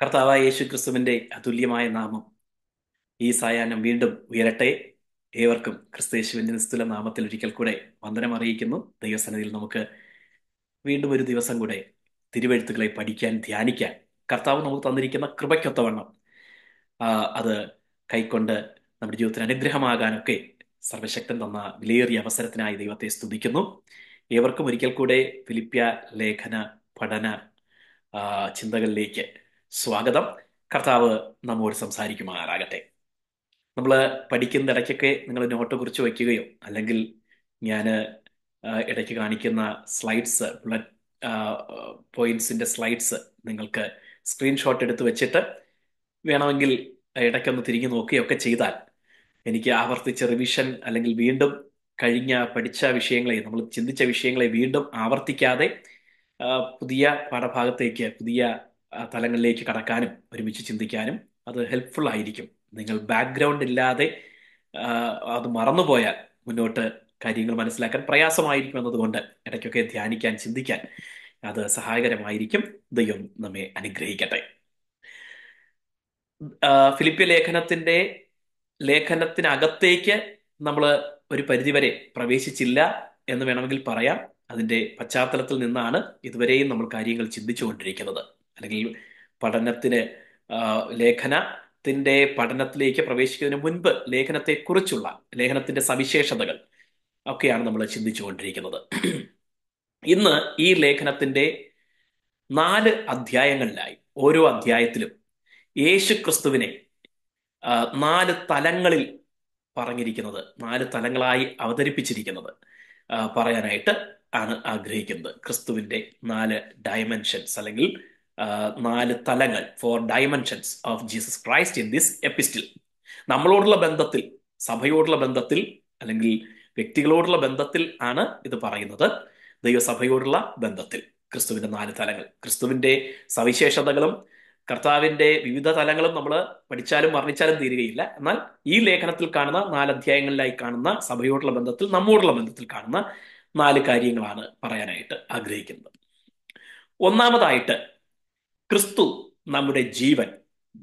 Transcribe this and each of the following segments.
കർത്താവായ യേശു ക്രിസ്തുവിന്റെ അതുല്യമായ നാമം ഈ സായാഹ്നം വീണ്ടും ഉയരട്ടെ ഏവർക്കും ക്രിസ്തുയേശുവിന്റെ നിസ്തുല നാമത്തിൽ ഒരിക്കൽ കൂടെ വന്ദനം അറിയിക്കുന്നു ദൈവസന്നിധിയിൽ നമുക്ക് വീണ്ടും ഒരു ദിവസം കൂടെ തിരുവെഴുത്തുകളെ പഠിക്കാൻ ധ്യാനിക്കാൻ കർത്താവ് നമുക്ക് തന്നിരിക്കുന്ന കൃപയ്ക്കൊത്തവണ്ണം അത് കൈക്കൊണ്ട് നമ്മുടെ ജീവിതത്തിന് അനുഗ്രഹമാകാനൊക്കെ സർവശക്തൻ തന്ന വിലയേറിയ അവസരത്തിനായി ദൈവത്തെ സ്തുതിക്കുന്നു ഏവർക്കും ഒരിക്കൽ കൂടെ ഫിലിപ്യ ലേഖന പഠന ചിന്തകളിലേക്ക് സ്വാഗതം കർത്താവ് നമ്മോട് സംസാരിക്കുമാറാകട്ടെ നമ്മൾ പഠിക്കുന്ന ഇടയ്ക്കൊക്കെ നിങ്ങൾ നോട്ട് കുറിച്ച് വയ്ക്കുകയോ അല്ലെങ്കിൽ ഞാൻ ഇടയ്ക്ക് കാണിക്കുന്ന സ്ലൈഡ്സ് ബുള്ളറ്റ് പോയിന്റ്സിന്റെ സ്ലൈഡ്സ് നിങ്ങൾക്ക് സ്ക്രീൻഷോട്ട് എടുത്ത് വെച്ചിട്ട് വേണമെങ്കിൽ ഇടയ്ക്കൊന്ന് തിരിഞ്ഞു നോക്കുകയൊക്കെ ചെയ്താൽ എനിക്ക് ആവർത്തിച്ച് റിവിഷൻ അല്ലെങ്കിൽ വീണ്ടും കഴിഞ്ഞ പഠിച്ച വിഷയങ്ങളെ നമ്മൾ ചിന്തിച്ച വിഷയങ്ങളെ വീണ്ടും ആവർത്തിക്കാതെ പുതിയ പാഠഭാഗത്തേക്ക് പുതിയ തലങ്ങളിലേക്ക് കടക്കാനും ഒരുമിച്ച് ചിന്തിക്കാനും അത് ഹെൽപ്ഫുൾ ആയിരിക്കും നിങ്ങൾ ബാക്ക്ഗ്രൗണ്ട് ഇല്ലാതെ അത് മറന്നുപോയാൽ മുന്നോട്ട് കാര്യങ്ങൾ മനസ്സിലാക്കാൻ പ്രയാസമായിരിക്കും എന്നതുകൊണ്ട് ഇടയ്ക്കൊക്കെ ധ്യാനിക്കാൻ ചിന്തിക്കാൻ അത് സഹായകരമായിരിക്കും ദൈവം നമ്മെ അനുഗ്രഹിക്കട്ടെ ഫിലിപ്പ്യ ലേഖനത്തിന്റെ ലേഖനത്തിനകത്തേക്ക് നമ്മൾ ഒരു പരിധിവരെ പ്രവേശിച്ചില്ല എന്ന് വേണമെങ്കിൽ പറയാം അതിന്റെ പശ്ചാത്തലത്തിൽ നിന്നാണ് ഇതുവരെയും നമ്മൾ കാര്യങ്ങൾ ചിന്തിച്ചുകൊണ്ടിരിക്കുന്നത് അല്ലെങ്കിൽ പഠനത്തിന് ലേഖനത്തിൻ്റെ പഠനത്തിലേക്ക് പ്രവേശിക്കുന്നതിന് മുൻപ് ലേഖനത്തെക്കുറിച്ചുള്ള ലേഖനത്തിൻ്റെ സവിശേഷതകൾ ഒക്കെയാണ് നമ്മൾ ചിന്തിച്ചുകൊണ്ടിരിക്കുന്നത് ഇന്ന് ഈ ലേഖനത്തിൻ്റെ നാല് അധ്യായങ്ങളിലായി ഓരോ അധ്യായത്തിലും യേശു ക്രിസ്തുവിനെ നാല് തലങ്ങളിൽ പറഞ്ഞിരിക്കുന്നത് നാല് തലങ്ങളായി അവതരിപ്പിച്ചിരിക്കുന്നത് പറയാനായിട്ട് ആണ് ആഗ്രഹിക്കുന്നത് ക്രിസ്തുവിന്റെ നാല് ഡയമെൻഷൻസ് അല്ലെങ്കിൽ നാല് തലങ്ങൾ four dimensions of Jesus Christ in this epistle നമ്മളോടുള്ള ബന്ധത്തിൽ സഭയോടുള്ള ബന്ധത്തിൽ അല്ലെങ്കിൽ വ്യക്തികളോടുള്ള ബന്ധത്തിൽ ആണ് ഇത് പറയുന്നത് ദൈവസഭയോടുള്ള ബന്ധത്തിൽ ക്രിസ്തുവിന്റെ നാല് തലങ്ങൾ ക്രിസ്തുവിന്റെ സവിശേഷതകളും കർത്താവിന്റെ വിവിധ തലങ്ങളും നമ്മൾ പഠിച്ചാലും വർണ്ണിച്ചാലും തീരുകയില്ല എന്നാൽ ഈ ലേഖനത്തിൽ കാണുന്ന നാല് അധ്യായങ്ങളിലായി കാണുന്ന സഭയോടുള്ള ബന്ധത്തിൽ നമ്മോടുള്ള ബന്ധത്തിൽ കാണുന്ന നാല് കാര്യങ്ങളാണ് പറയാനായിട്ട് ആഗ്രഹിക്കുന്നത് ഒന്നാമതായിട്ട് ക്രിസ്തു നമ്മുടെ ജീവൻ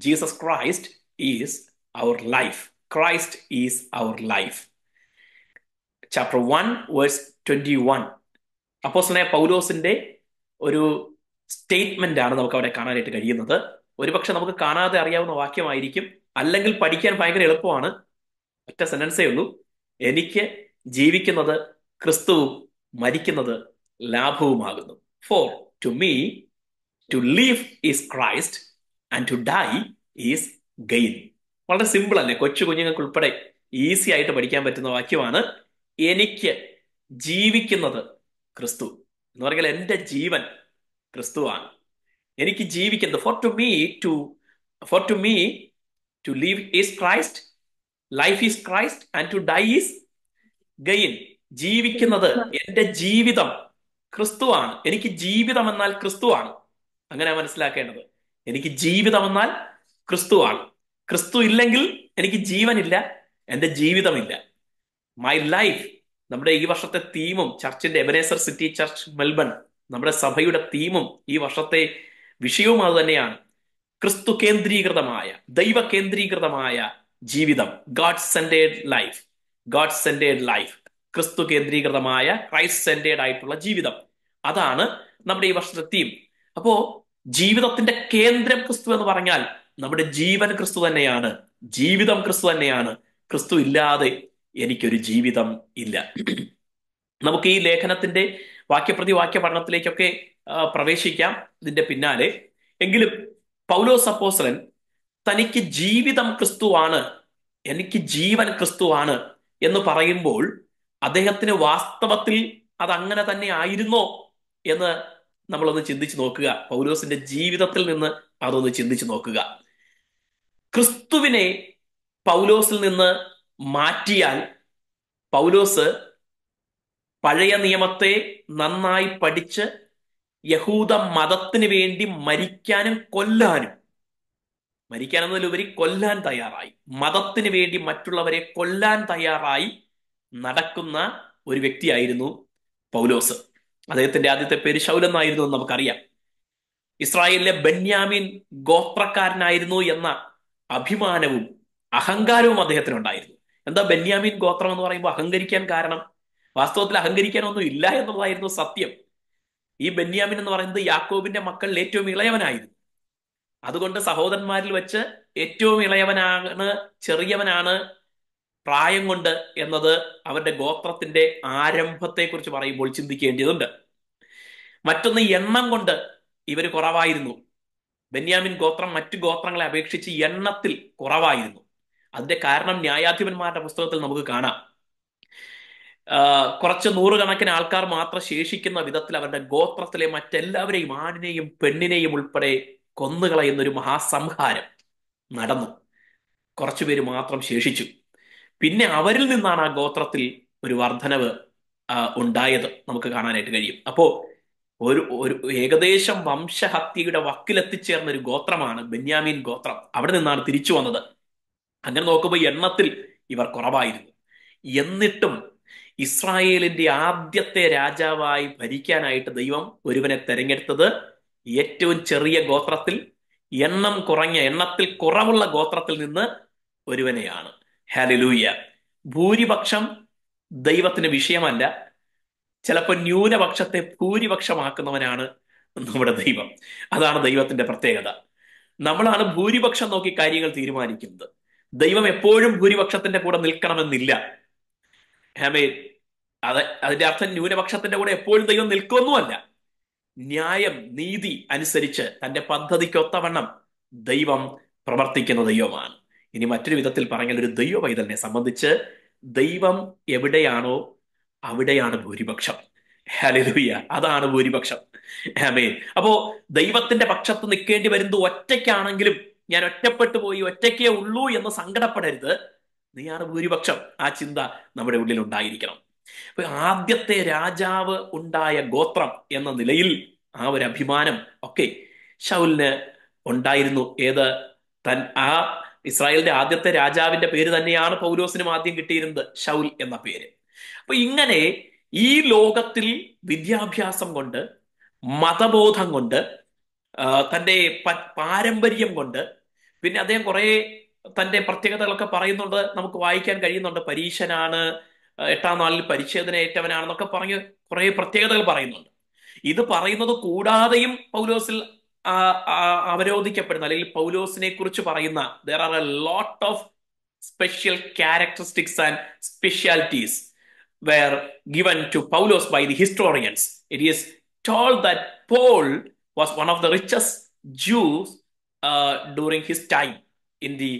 Jesus Christ is our life Christ is our life chapter one verse twenty one അപ്പോസ്ലനായ പൗലോസിന്റെ ഒരു സ്റ്റേറ്റ്മെന്റ് ആണ് നമുക്ക് അവിടെ കാണാനായിട്ട് കഴിയുന്നത് ഒരുപക്ഷെ നമുക്ക് കാണാതെ അറിയാവുന്ന വാക്യമായിരിക്കും അല്ലെങ്കിൽ പഠിക്കാൻ ഭയങ്കര എളുപ്പമാണ് ഒറ്റ സെന്റൻസേ ഉള്ളൂ എനിക്ക് ജീവിക്കുന്നത് ക്രിസ്തുവും മരിക്കുന്നത് ലാഭവുമാകുന്നു for to me to live is Christ and to die is gain വളരെ സിമ്പിൾ അല്ലേ കൊച്ചു കുഞ്ഞുങ്ങൾക്ക് ഉൾപ്പെടെ ഈസി ആയിട്ട് പഠിക്കാൻ പറ്റുന്ന വാക്യമാണ് എനിക്ക് ജീവിക്കുന്നത് ക്രിസ്തു എന്ന് പറഞ്ഞാൽ എൻ്റെ ജീവൻ ക്രിസ്തുവാണ് എനിക്ക് ജീവിക്കുന്നത് for to me to for to me to live is Christ life is Christ and to die is gain ജീവിക്കുന്നത് എൻ്റെ ജീവിതം ക്രിസ്തുവാണ് എനിക്ക് ജീവിതം എന്നാൽ ക്രിസ്തുവാണ് അങ്ങനെ മനസ്സിലാക്കേണ്ടത് എനിക്ക് ജീവിതം എന്നാൽ ക്രിസ്തുവാണ് ക്രിസ്തു ഇല്ലെങ്കിൽ എനിക്ക് ജീവനില്ല എൻ്റെ ജീവിതമില്ല മൈ ലൈഫ് നമ്മുടെ ഈ വർഷത്തെ തീമും ചർച്ചിന്റെ എബനേസർ സിറ്റി ചർച്ച് മെൽബൺ നമ്മുടെ സഭയുടെ തീമും ഈ വർഷത്തെ വിഷയവും അത് തന്നെയാണ് ക്രിസ്തു കേന്ദ്രീകൃതമായ ദൈവ കേന്ദ്രീകൃതമായ ജീവിതം God centred life God centred life Kristu കേന്ദ്രീകൃതമായ ക്രൈസ്റ്റ് സെൻറ്റേഡ് ആയിട്ടുള്ള ജീവിതം അതാണ് നമ്മുടെ ഈ വർഷത്തെ തീം അപ്പോ ജീവിതത്തിന്റെ കേന്ദ്രം ക്രിസ്തു എന്ന് പറഞ്ഞാൽ നമ്മുടെ ജീവൻ ക്രിസ്തു തന്നെയാണ് ജീവിതം ക്രിസ്തു തന്നെയാണ് ക്രിസ്തു ഇല്ലാതെ എനിക്കൊരു ജീവിതം ഇല്ല നമുക്ക് ഈ ലേഖനത്തിന്റെ വാക്യപ്രതി വാക്യ പഠനത്തിലേക്കൊക്കെ പ്രവേശിക്കാം ഇതിന്റെ പിന്നാലെ എങ്കിലും പൗലോ സപ്പോസലൻ തനിക്ക് ജീവിതം ക്രിസ്തുവാണ് എനിക്ക് ജീവൻ ക്രിസ്തുവാണ് എന്ന് പറയുമ്പോൾ അദ്ദേഹത്തിന് വാസ്തവത്തിൽ അത് അങ്ങനെ തന്നെ ആയിരുന്നോ എന്ന് നമ്മളൊന്ന് ചിന്തിച്ചു നോക്കുക പൗലോസിന്റെ ജീവിതത്തിൽ നിന്ന് അതൊന്ന് ചിന്തിച്ചു നോക്കുക ക്രിസ്തുവിനെ പൗലോസിൽ നിന്ന് മാറ്റിയാൽ പൗലോസ് പഴയ നിയമത്തെ നന്നായി പഠിച്ച് യഹൂദ മതത്തിന് വേണ്ടി മരിക്കാനും കൊല്ലാനും മരിക്കാനെന്നതിലുപരി കൊല്ലാൻ തയ്യാറായി മതത്തിന് വേണ്ടി മറ്റുള്ളവരെ കൊല്ലാൻ തയ്യാറായി നടക്കുന്ന ഒരു വ്യക്തിയായിരുന്നു പൗലോസ് അദ്ദേഹത്തിന്റെ ആദ്യത്തെ പേര് ശൗൽ എന്ന് നമുക്കറിയാം ഇസ്രായേലിലെ ബെന്യാമിൻ ഗോത്രക്കാരനായിരുന്നു എന്ന അഭിമാനവും അഹങ്കാരവും അദ്ദേഹത്തിന് ഉണ്ടായിരുന്നു എന്താ ബെന്യാമിൻ ഗോത്രം എന്ന് പറയുമ്പോൾ അഹങ്കരിക്കാൻ കാരണം വാസ്തവത്തിൽ അഹങ്കരിക്കാനൊന്നും ഇല്ല എന്നുള്ളതായിരുന്നു സത്യം ഈ ബെന്യാമിൻ എന്ന് പറയുന്നത് യാക്കോബിന്റെ മക്കളിൽ ഏറ്റവും ഇളയവനായിരുന്നു അതുകൊണ്ട് സഹോദരന്മാരിൽ വെച്ച് ഏറ്റവും ഇളയവനാണ് ചെറിയവനാണ് പ്രായം കൊണ്ട് എന്നത് അവന്റെ ഗോത്രത്തിന്റെ ആരംഭത്തെക്കുറിച്ച് പറയുമ്പോൾ ചിന്തിക്കേണ്ടതുണ്ട് മറ്റൊന്ന് എണ്ണം കൊണ്ട് ഇവർ കുറവായിരുന്നു ബെന്യാമിൻ ഗോത്രം മറ്റു ഗോത്രങ്ങളെ അപേക്ഷിച്ച് എണ്ണത്തിൽ കുറവായിരുന്നു അതിന്റെ കാരണം ന്യായാധിപന്മാരുടെ പുസ്തകത്തിൽ നമുക്ക് കാണാം കുറച്ച് നൂറുകണക്കിന് ആൾക്കാർ മാത്രം ശേഷിക്കുന്ന വിധത്തിൽ അവരുടെ ഗോത്രത്തിലെ മറ്റെല്ലാവരെയും ആണിനെയും പെണ്ണിനെയും ഉൾപ്പെടെ കൊന്നുകളയുന്നൊരു മഹാസംഹാരം നടന്നു കുറച്ചുപേര് മാത്രം ശേഷിച്ചു പിന്നെ അവരിൽ നിന്നാണ് ആ ഗോത്രത്തിൽ ഒരു വർധനവ് ഉണ്ടായത് നമുക്ക് കാണാനായിട്ട് കഴിയും അപ്പോൾ ഒരു ഒരു ഏകദേശം വംശഹത്യയുടെ വക്കിലെത്തിച്ചേർന്ന ഒരു ഗോത്രമാണ് ബെന്യാമീൻ ഗോത്രം അവിടെ നിന്നാണ് തിരിച്ചു വന്നത് അങ്ങനെ നോക്കുമ്പോൾ എണ്ണത്തിൽ ഇവർ കുറവായിരുന്നു എന്നിട്ടും ഇസ്രായേലിന്റെ ആദ്യത്തെ രാജാവായി ഭരിക്കാനായിട്ട് ദൈവം ഒരുവനെ തെരഞ്ഞെടുത്തത് ഏറ്റവും ചെറിയ ഗോത്രത്തിൽ എണ്ണം കുറഞ്ഞ എണ്ണത്തിൽ കുറവുള്ള ഗോത്രത്തിൽ നിന്ന് ഒരുവനെയാണ് ഹാലിലൂയ ഭൂരിപക്ഷം ദൈവത്തിന് വിഷയമല്ല ചിലപ്പോൾ ന്യൂനപക്ഷത്തെ ഭൂരിപക്ഷമാക്കുന്നവനാണ് നമ്മുടെ ദൈവം അതാണ് ദൈവത്തിന്റെ പ്രത്യേകത നമ്മളാണ് ഭൂരിപക്ഷം നോക്കി കാര്യങ്ങൾ തീരുമാനിക്കുന്നത് ദൈവം എപ്പോഴും ഭൂരിപക്ഷത്തിന്റെ കൂടെ നിൽക്കണമെന്നില്ല ഹമേ അത് അതിന്റെ അർത്ഥം ന്യൂനപക്ഷത്തിന്റെ കൂടെ എപ്പോഴും ദൈവം നിൽക്കുമെന്നുമല്ല ന്യായം നീതി അനുസരിച്ച് തന്റെ പദ്ധതിക്കൊത്തവണ്ണം ദൈവം പ്രവർത്തിക്കുന്ന ദൈവമാണ് ഇനി മറ്റൊരു വിധത്തിൽ പറഞ്ഞാൽ ഒരു ദൈവ പൈതലിനെ സംബന്ധിച്ച് ദൈവം എവിടെയാണോ അവിടെയാണ് ഭൂരിപക്ഷം ഹലലുയ്യ അതാണ് ഭൂരിപക്ഷം ഹമേ അപ്പോ ദൈവത്തിന്റെ പക്ഷത്ത് നിൽക്കേണ്ടി വരുന്നത് ഒറ്റയ്ക്കാണെങ്കിലും ഞാൻ ഒറ്റപ്പെട്ടു പോയി ഒറ്റയ്ക്കേ ഉള്ളൂ എന്ന് സങ്കടപ്പെടരുത് നീയാണ് ഭൂരിപക്ഷം ആ ചിന്ത നമ്മുടെ ഉള്ളിൽ ഉണ്ടായിരിക്കണം അപ്പൊ ആദ്യത്തെ രാജാവ് ഉണ്ടായ ഗോത്രം എന്ന നിലയിൽ ആ ഒരു അഭിമാനം ഒക്കെ ഷൗലിന് ഉണ്ടായിരുന്നു ഏത് തൻ ആ ഇസ്രായേലിന്റെ ആദ്യത്തെ രാജാവിന്റെ പേര് തന്നെയാണ് പൗലോസിനും ആദ്യം കിട്ടിയിരുന്നത് ഷൗൽ എന്ന പേര് അപ്പൊ ഇങ്ങനെ ഈ ലോകത്തിൽ വിദ്യാഭ്യാസം കൊണ്ട് മതബോധം കൊണ്ട് തന്റെ പാരമ്പര്യം കൊണ്ട് പിന്നെ അദ്ദേഹം കുറെ തന്റെ പ്രത്യേകതകളൊക്കെ പറയുന്നുണ്ട് നമുക്ക് വായിക്കാൻ കഴിയുന്നുണ്ട് പരീക്ഷനാണ് എട്ടാം നാളിൽ പരിച്ഛേദന ഏറ്റവനാണെന്നൊക്കെ പറഞ്ഞ് കുറെ പ്രത്യേകതകൾ പറയുന്നുണ്ട് ഇത് പറയുന്നത് കൂടാതെയും പൗലോസിൽ അവരോധിക്കപ്പെടുന്ന അല്ലെങ്കിൽ പൗലോസിനെ കുറിച്ച് പറയുന്ന there are a lot of special characteristics and specialities were given to Paulose by the historians it is told that Paul was one of the riches Jews uh, his time in the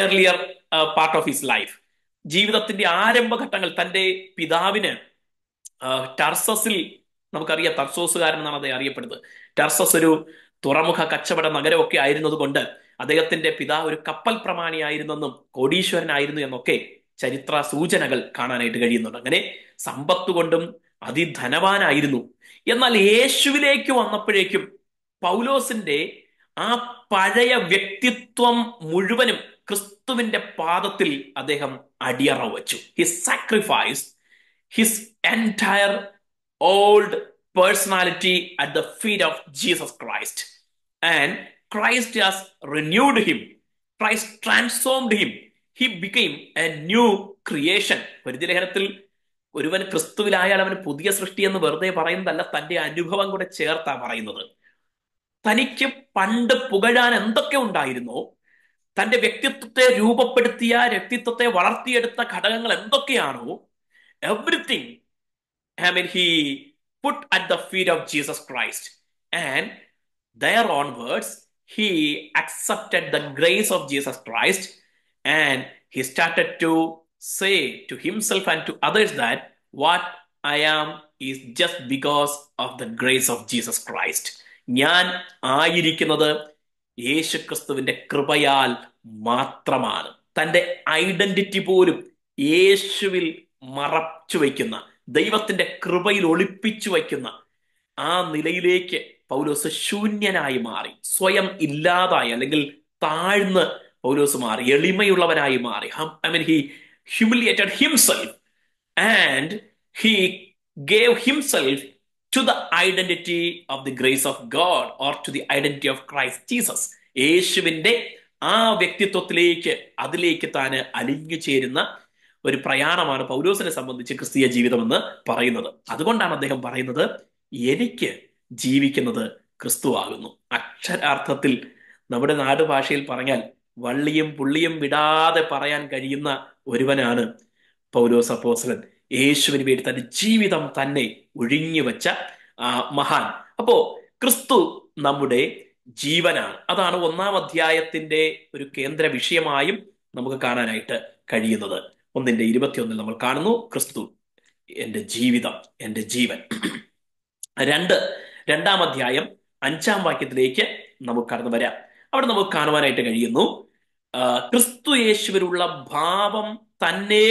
earlier part of his life ജീവിതത്തിന്റെ ആരംഭഘട്ടങ്ങൾ തന്റെ പിതാവിന് ടർസസിൽ uh, നമുക്കറിയാം തർസോസുകാരൻ എന്നാണ് അദ്ദേഹം അറിയപ്പെടുന്നത് ടർസസ് ഒരു തുറമുഖ കച്ചവട നഗരമൊക്കെ ആയിരുന്നതുകൊണ്ട് അദ്ദേഹത്തിന്റെ പിതാവ് ഒരു കപ്പൽ പ്രമാണിയായിരുന്നെന്നും കോടീശ്വരനായിരുന്നു എന്നൊക്കെ ചരിത്ര സൂചനകൾ കാണാനായിട്ട് കഴിയുന്നുണ്ട് അങ്ങനെ സമ്പത്ത് കൊണ്ടും അതിധനവാനായിരുന്നു എന്നാൽ യേശുവിലേക്ക് വന്നപ്പോഴേക്കും പൗലോസിന്റെ ആ പഴയ വ്യക്തിത്വം മുഴുവനും ക്രിസ്തുവിന്റെ പാദത്തിൽ അദ്ദേഹം അടിയറ വച്ചു his sacrifice his entire old personality at the feet of Jesus Christ and Christ has renewed him Christ transformed him he became a new creation ലേഖനത്തിൽ ഒരുവൻ ക്രിസ്തുവിലായാൽ അവന് പുതിയ സൃഷ്ടി എന്ന് വെറുതെ പറയുന്നതല്ല തന്റെ അനുഭവം കൂടെ ചേർത്താ പറയുന്നത് തനിക്ക് പണ്ട് പുകഴാൻ എന്തൊക്കെ ഉണ്ടായിരുന്നോ തന്റെ വ്യക്തിത്വത്തെ രൂപപ്പെടുത്തിയ വ്യക്തിത്വത്തെ വളർത്തിയെടുത്ത ഘടകങ്ങൾ എന്തൊക്കെയാണോ everything he put at the feet of Jesus Christ. And there onwards, he accepted the grace of Jesus Christ and he started to say to himself and to others that what I am is just because of the grace of Jesus Christ. ഞാൻ ആയിരിക്കുന്നത് യേശുക്രിസ്തുവിന്റെ കൃപയാൽ മാത്രമാണ് തൻ്റെ identity പോലും യേശുവിൽ മറച്ചു വയ്ക്കുന്ന ദൈവത്തിന്റെ കൃപയിൽ ഒളിപ്പിച്ചു വയ്ക്കുന്ന ആ നിലയിലേക്ക് പൗലോസ് ശൂന്യനായി മാറി സ്വയം ഇല്ലാതായി അല്ലെങ്കിൽ താഴ്ന്ന് പൗലോസ് മാറി എളിമയുള്ളവനായി മാറി I mean he humiliated himself and he gave himself to the identity of the grace of God or to the identity of Christ Jesus യേശുവിന്റെ ആ വ്യക്തിത്വത്തിലേക്ക് അതിലേക്ക് താൻ അലിഞ്ഞു ചേരുന്ന ഒരു പ്രയാണമാണ് പൗലോസിനെ സംബന്ധിച്ച് ക്രിസ്തീയ ജീവിതമെന്ന് പറയുന്നത് അതുകൊണ്ടാണ് അദ്ദേഹം പറയുന്നത് എനിക്ക് ജീവിക്കുന്നത് ക്രിസ്തുവാകുന്നു അക്ഷരാർത്ഥത്തിൽ നമ്മുടെ നാട് ഭാഷയിൽ പറഞ്ഞാൽ വള്ളിയും പുള്ളിയും വിടാതെ പറയാൻ കഴിയുന്ന ഒരുവനാണ് പൗലോസ് അപ്പോസലൻ യേശുവിന് വേണ്ടി തന്റെ ജീവിതം തന്നെ ഒഴിഞ്ഞു വെച്ച മഹാൻ അപ്പോ ക്രിസ്തു നമ്മുടെ ജീവനാണ് അതാണ് ഒന്നാം അധ്യായത്തിന്റെ ഒരു കേന്ദ്ര വിഷയമായും നമുക്ക് കാണാനായിട്ട് കഴിയുന്നത് ഒന്നിന്റെ ഇരുപത്തിയൊന്നിൽ നമ്മൾ കാണുന്നു ക്രിസ്തു എൻ്റെ ജീവിതം എൻ്റെ ജീവൻ രണ്ട് രണ്ടാം അധ്യായം അഞ്ചാം വാക്യത്തിലേക്ക് നമുക്ക് കടന്നു വരാം അവിടെ നമുക്ക് കാണുവാനായിട്ട് കഴിയുന്നു ക്രിസ്തു യേശുവിനുള്ള ഭാവം തന്നെ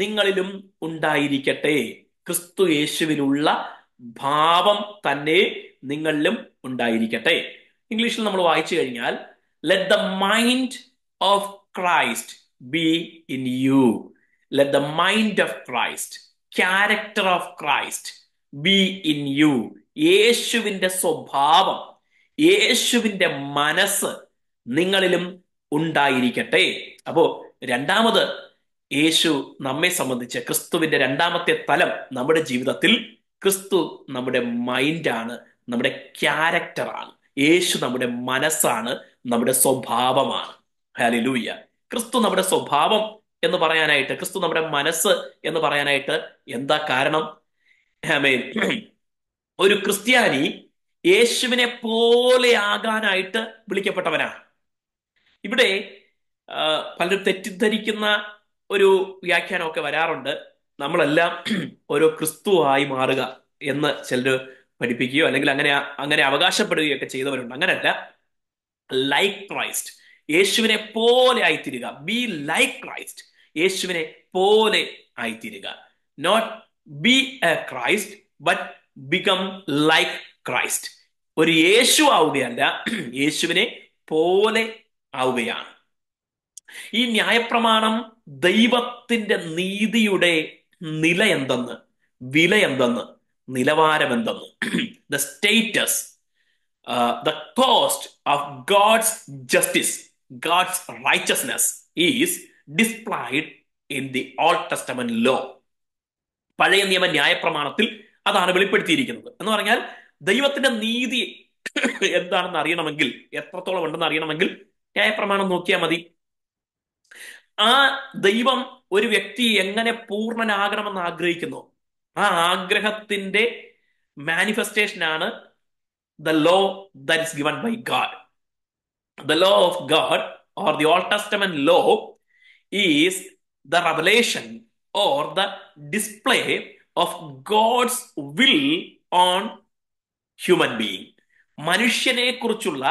നിങ്ങളിലും ഉണ്ടായിരിക്കട്ടെ ക്രിസ്തു യേശുവിലുള്ള ഭാവം തന്നെ നിങ്ങളിലും ഉണ്ടായിരിക്കട്ടെ ഇംഗ്ലീഷിൽ നമ്മൾ വായിച്ചു കഴിഞ്ഞാൽ let the mind of Christ be in you. Let the mind of Christ, character of Christ be in you. യേശുവിന്റെ സ്വഭാവം യേശുവിന്റെ മനസ്സ് നിങ്ങളിലും ഉണ്ടായിരിക്കട്ടെ അപ്പോ രണ്ടാമത് യേശു നമ്മെ സംബന്ധിച്ച് ക്രിസ്തുവിന്റെ രണ്ടാമത്തെ തലം നമ്മുടെ ജീവിതത്തിൽ ക്രിസ്തു നമ്മുടെ മൈൻഡാണ് നമ്മുടെ ക്യാരക്ടറാണ് യേശു നമ്മുടെ മനസ്സാണ് നമ്മുടെ സ്വഭാവമാണ് ലൂയ്യ ക്രിസ്തു നമ്മുടെ സ്വഭാവം എന്ന് പറയാനായിട്ട് ക്രിസ്തു നമ്മുടെ മനസ്സ് എന്ന് പറയാനായിട്ട് എന്താ കാരണം ഹമേൻ ഒരു ക്രിസ്ത്യാനി യേശുവിനെ പോലെ ആകാനായിട്ട് വിളിക്കപ്പെട്ടവനാണ് ഇവിടെ പലരും തെറ്റിദ്ധരിക്കുന്ന ഒരു വ്യാഖ്യാനമൊക്കെ വരാറുണ്ട് നമ്മളെല്ലാം ഒരു ക്രിസ്തുവായി മാറുക എന്ന് ചിലർ പഠിപ്പിക്കുകയോ അല്ലെങ്കിൽ അങ്ങനെ അങ്ങനെ അവകാശപ്പെടുകയോ ഒക്കെ ചെയ്തവരുണ്ട് അങ്ങനെയല്ല ലൈക്ക് ക്രൈസ്റ്റ് യേശുവിനെ പോലെ ആയിത്തീരുക ബി ലൈക്ക് ക്രൈസ്റ്റ് യേശുവിനെ പോലെ ആയിത്തീരുക not be a Christ but become like Christ ഒരു യേശു ആവുകയല്ല യേശുവിനെ പോലെ ആവുകയാണ് ഈ ന്യായപ്രമാണം ദൈവത്തിന്റെ നീതിയുടെ നില എന്തെന്ന് വില എന്തെന്ന് നിലവാരം എന്തെന്ന് the status the uh, cost of God's justice God's righteousness is displayed in the Old Testament law. പഴയ നിയമ ന്യായപ്രമാണത്തിൽ അതാണ് വെളിപ്പെടുത്തിയിരിക്കുന്നത് എന്ന് പറഞ്ഞാൽ ദൈവത്തിന്റെ നീതി എന്താണെന്ന് അറിയണമെങ്കിൽ എത്രത്തോളം ഉണ്ടെന്ന് അറിയണമെങ്കിൽ ന്യായപ്രമാണം നോക്കിയാൽ മതി ആ ദൈവം ഒരു വ്യക്തി എങ്ങനെ പൂർണ്ണനാകണമെന്ന് ആഗ്രഹിക്കുന്നു ആ ആഗ്രഹത്തിന്റെ മാനിഫെസ്റ്റേഷൻ ആണ് the law that is given by God the law of God or the Old Testament law is the revelation or the display of God's will on human being മനുഷ്യനെ കുറിച്ചുള്ള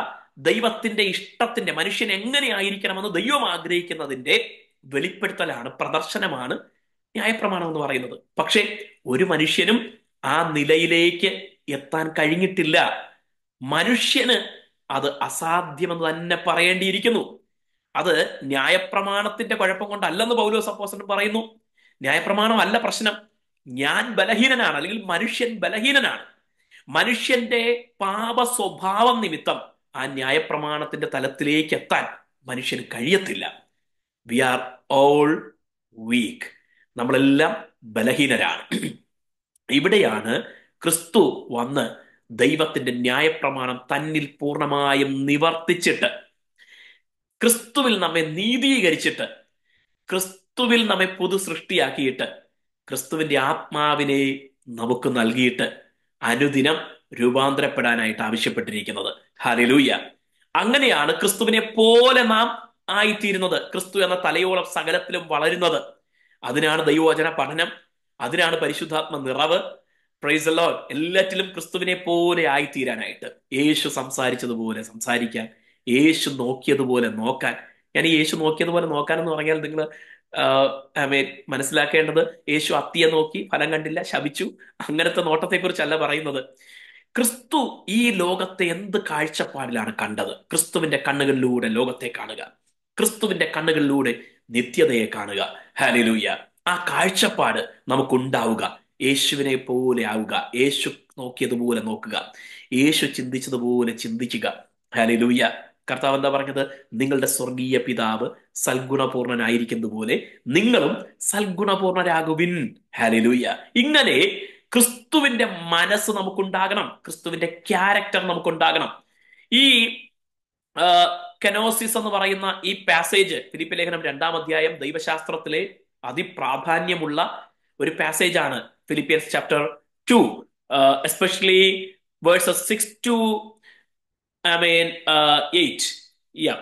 ദൈവത്തിന്റെ ഇഷ്ടത്തിന്റെ മനുഷ്യൻ എങ്ങനെയായിരിക്കണമെന്ന് ദൈവം ആഗ്രഹിക്കുന്നതിന്റെ വെളിപ്പെടുത്തലാണ് പ്രദർശനമാണ് ന്യായപ്രമാണം എന്ന് പറയുന്നത് പക്ഷെ ഒരു മനുഷ്യനും ആ നിലയിലേക്ക് എത്താൻ കഴിഞ്ഞിട്ടില്ല മനുഷ്യന് അത് അസാധ്യമെന്ന് തന്നെ പറയേണ്ടിയിരിക്കുന്നു അത് ന്യായപ്രമാണത്തിന്റെ കുഴപ്പം കൊണ്ടല്ലെന്ന് പൗലോസ് സപ്പോസൻ പറയുന്നു ന്യായപ്രമാണം അല്ല പ്രശ്നം ഞാൻ ബലഹീനനാണ് അല്ലെങ്കിൽ മനുഷ്യൻ ബലഹീനനാണ് മനുഷ്യന്റെ പാപ സ്വഭാവം നിമിത്തം ആ ന്യായപ്രമാണത്തിന്റെ തലത്തിലേക്ക് എത്താൻ മനുഷ്യന് കഴിയത്തില്ല വി ആർ ഓൾ വീക്ക് നമ്മളെല്ലാം ബലഹീനരാണ് ഇവിടെയാണ് ക്രിസ്തു വന്ന് ദൈവത്തിന്റെ ന്യായപ്രമാണം തന്നിൽ പൂർണ്ണമായും നിവർത്തിച്ചിട്ട് ക്രിസ്തുവിൽ നമ്മെ നീതീകരിച്ചിട്ട് ക്രിസ്തുവിൽ നമ്മെ പുതു സൃഷ്ടിയാക്കിയിട്ട് ക്രിസ്തുവിന്റെ ആത്മാവിനെ നമുക്ക് നൽകിയിട്ട് അനുദിനം രൂപാന്തരപ്പെടാനായിട്ട് ആവശ്യപ്പെട്ടിരിക്കുന്നത് ഹരലൂയ അങ്ങനെയാണ് ക്രിസ്തുവിനെ പോലെ നാം ആയിത്തീരുന്നത് ക്രിസ്തു എന്ന തലയോളം സകലത്തിലും വളരുന്നത് അതിനാണ് ദൈവവചന പഠനം അതിനാണ് പരിശുദ്ധാത്മ നിറവ് പ്രൈസ് അല്ലോ എല്ലാറ്റിലും ക്രിസ്തുവിനെ പോലെ ആയിത്തീരാനായിട്ട് യേശു സംസാരിച്ചതുപോലെ സംസാരിക്കാൻ യേശു നോക്കിയതുപോലെ നോക്കാൻ ഞാൻ ഈ യേശു നോക്കിയതുപോലെ നോക്കാൻ എന്ന് പറഞ്ഞാൽ നിങ്ങൾ മനസ്സിലാക്കേണ്ടത് യേശു അത്തിയെ നോക്കി ഫലം കണ്ടില്ല ശപിച്ചു അങ്ങനത്തെ നോട്ടത്തെക്കുറിച്ചല്ല പറയുന്നത് ക്രിസ്തു ഈ ലോകത്തെ എന്ത് കാഴ്ചപ്പാടിലാണ് കണ്ടത് ക്രിസ്തുവിന്റെ കണ്ണുകളിലൂടെ ലോകത്തെ കാണുക ക്രിസ്തുവിന്റെ കണ്ണുകളിലൂടെ നിത്യതയെ കാണുക ഹാലിലൂയ ആ കാഴ്ചപ്പാട് നമുക്കുണ്ടാവുക യേശുവിനെ പോലെ ആവുക യേശു നോക്കിയതുപോലെ നോക്കുക യേശു ചിന്തിച്ചതുപോലെ ചിന്തിക്കുക ഹലലൂയ കർത്താവ് എന്താ പറഞ്ഞത് നിങ്ങളുടെ സ്വർഗീയ പിതാവ് സൽഗുണപൂർണനായിരിക്കുന്നത് പോലെ നിങ്ങളും സൽഗുണപൂർണരാകുവിൻ ഹലലൂയ ഇങ്ങനെ ക്രിസ്തുവിന്റെ മനസ്സ് നമുക്കുണ്ടാകണം ക്രിസ്തുവിന്റെ ക്യാരക്ടർ നമുക്കുണ്ടാകണം ഈ കനോസിസ് എന്ന് പറയുന്ന ഈ പാസേജ് ഫിലിപ്പ് ലേഖനം രണ്ടാം അധ്യായം ദൈവശാസ്ത്രത്തിലെ അതിപ്രാധാന്യമുള്ള ഒരു പാസേജ് ആണ് Philippians chapter two especially verses six to I mean eight yeah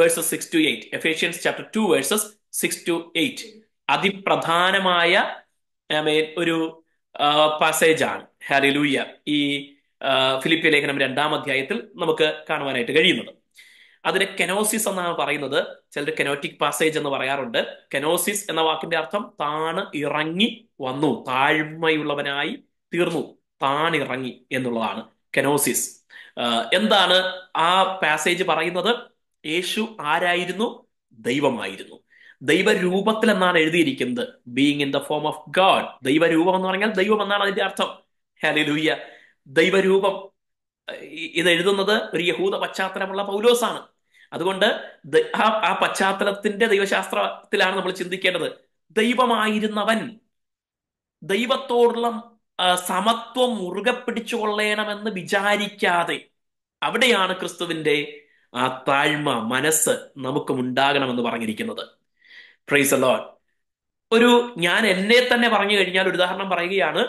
verses six to eight Ephesians chapter two verses six to eight അതിപ്രധാനമായ ഐ മീൻ ഒരു പാസേജ് uh, ആണ് ഹാലി ലൂയ്യ ഈ ഫിലിപ്പിയ uh, ലേഖനം രണ്ടാം അധ്യായത്തിൽ നമുക്ക് കാണുവാനായിട്ട് കഴിയുന്നത് അതിനെ കെനോസിസ് എന്നാണ് പറയുന്നത് ചിലർ കെനോറ്റിക് പാസേജ് എന്ന് പറയാറുണ്ട് കെനോസിസ് എന്ന വാക്കിന്റെ അർത്ഥം താണ് ഇറങ്ങി വന്നു താഴ്മയുള്ളവനായി തീർന്നു താണിറങ്ങി എന്നുള്ളതാണ് കെനോസിസ് എന്താണ് ആ പാസേജ് പറയുന്നത് യേശു ആരായിരുന്നു ദൈവമായിരുന്നു ദൈവരൂപത്തിൽ എന്നാണ് എഴുതിയിരിക്കുന്നത് being in the form of God ദൈവരൂപം എന്ന് പറഞ്ഞാൽ ദൈവം എന്നാണ് അതിന്റെ അർത്ഥം ഹലിലൂയ്യ ദൈവരൂപം ഇത് എഴുതുന്നത് ഒരു യഹൂദ പശ്ചാത്തലമുള്ള പൗലോസാണ് അതുകൊണ്ട് ആ ആ പശ്ചാത്തലത്തിന്റെ ദൈവശാസ്ത്രത്തിലാണ് നമ്മൾ ചിന്തിക്കേണ്ടത് ദൈവമായിരുന്നവൻ ദൈവത്തോടുള്ള സമത്വം മുറുകെ പിടിച്ചുകൊള്ളണമെന്ന് വിചാരിക്കാതെ അവിടെയാണ് ക്രിസ്തുവിന്റെ ആ താഴ്മ മനസ്സ് നമുക്കും ഉണ്ടാകണമെന്ന് പറഞ്ഞിരിക്കുന്നത് പ്രൈസ് അലോൺ ഒരു ഞാൻ എന്നെ തന്നെ പറഞ്ഞു കഴിഞ്ഞാൽ ഒരു ഉദാഹരണം പറയുകയാണ്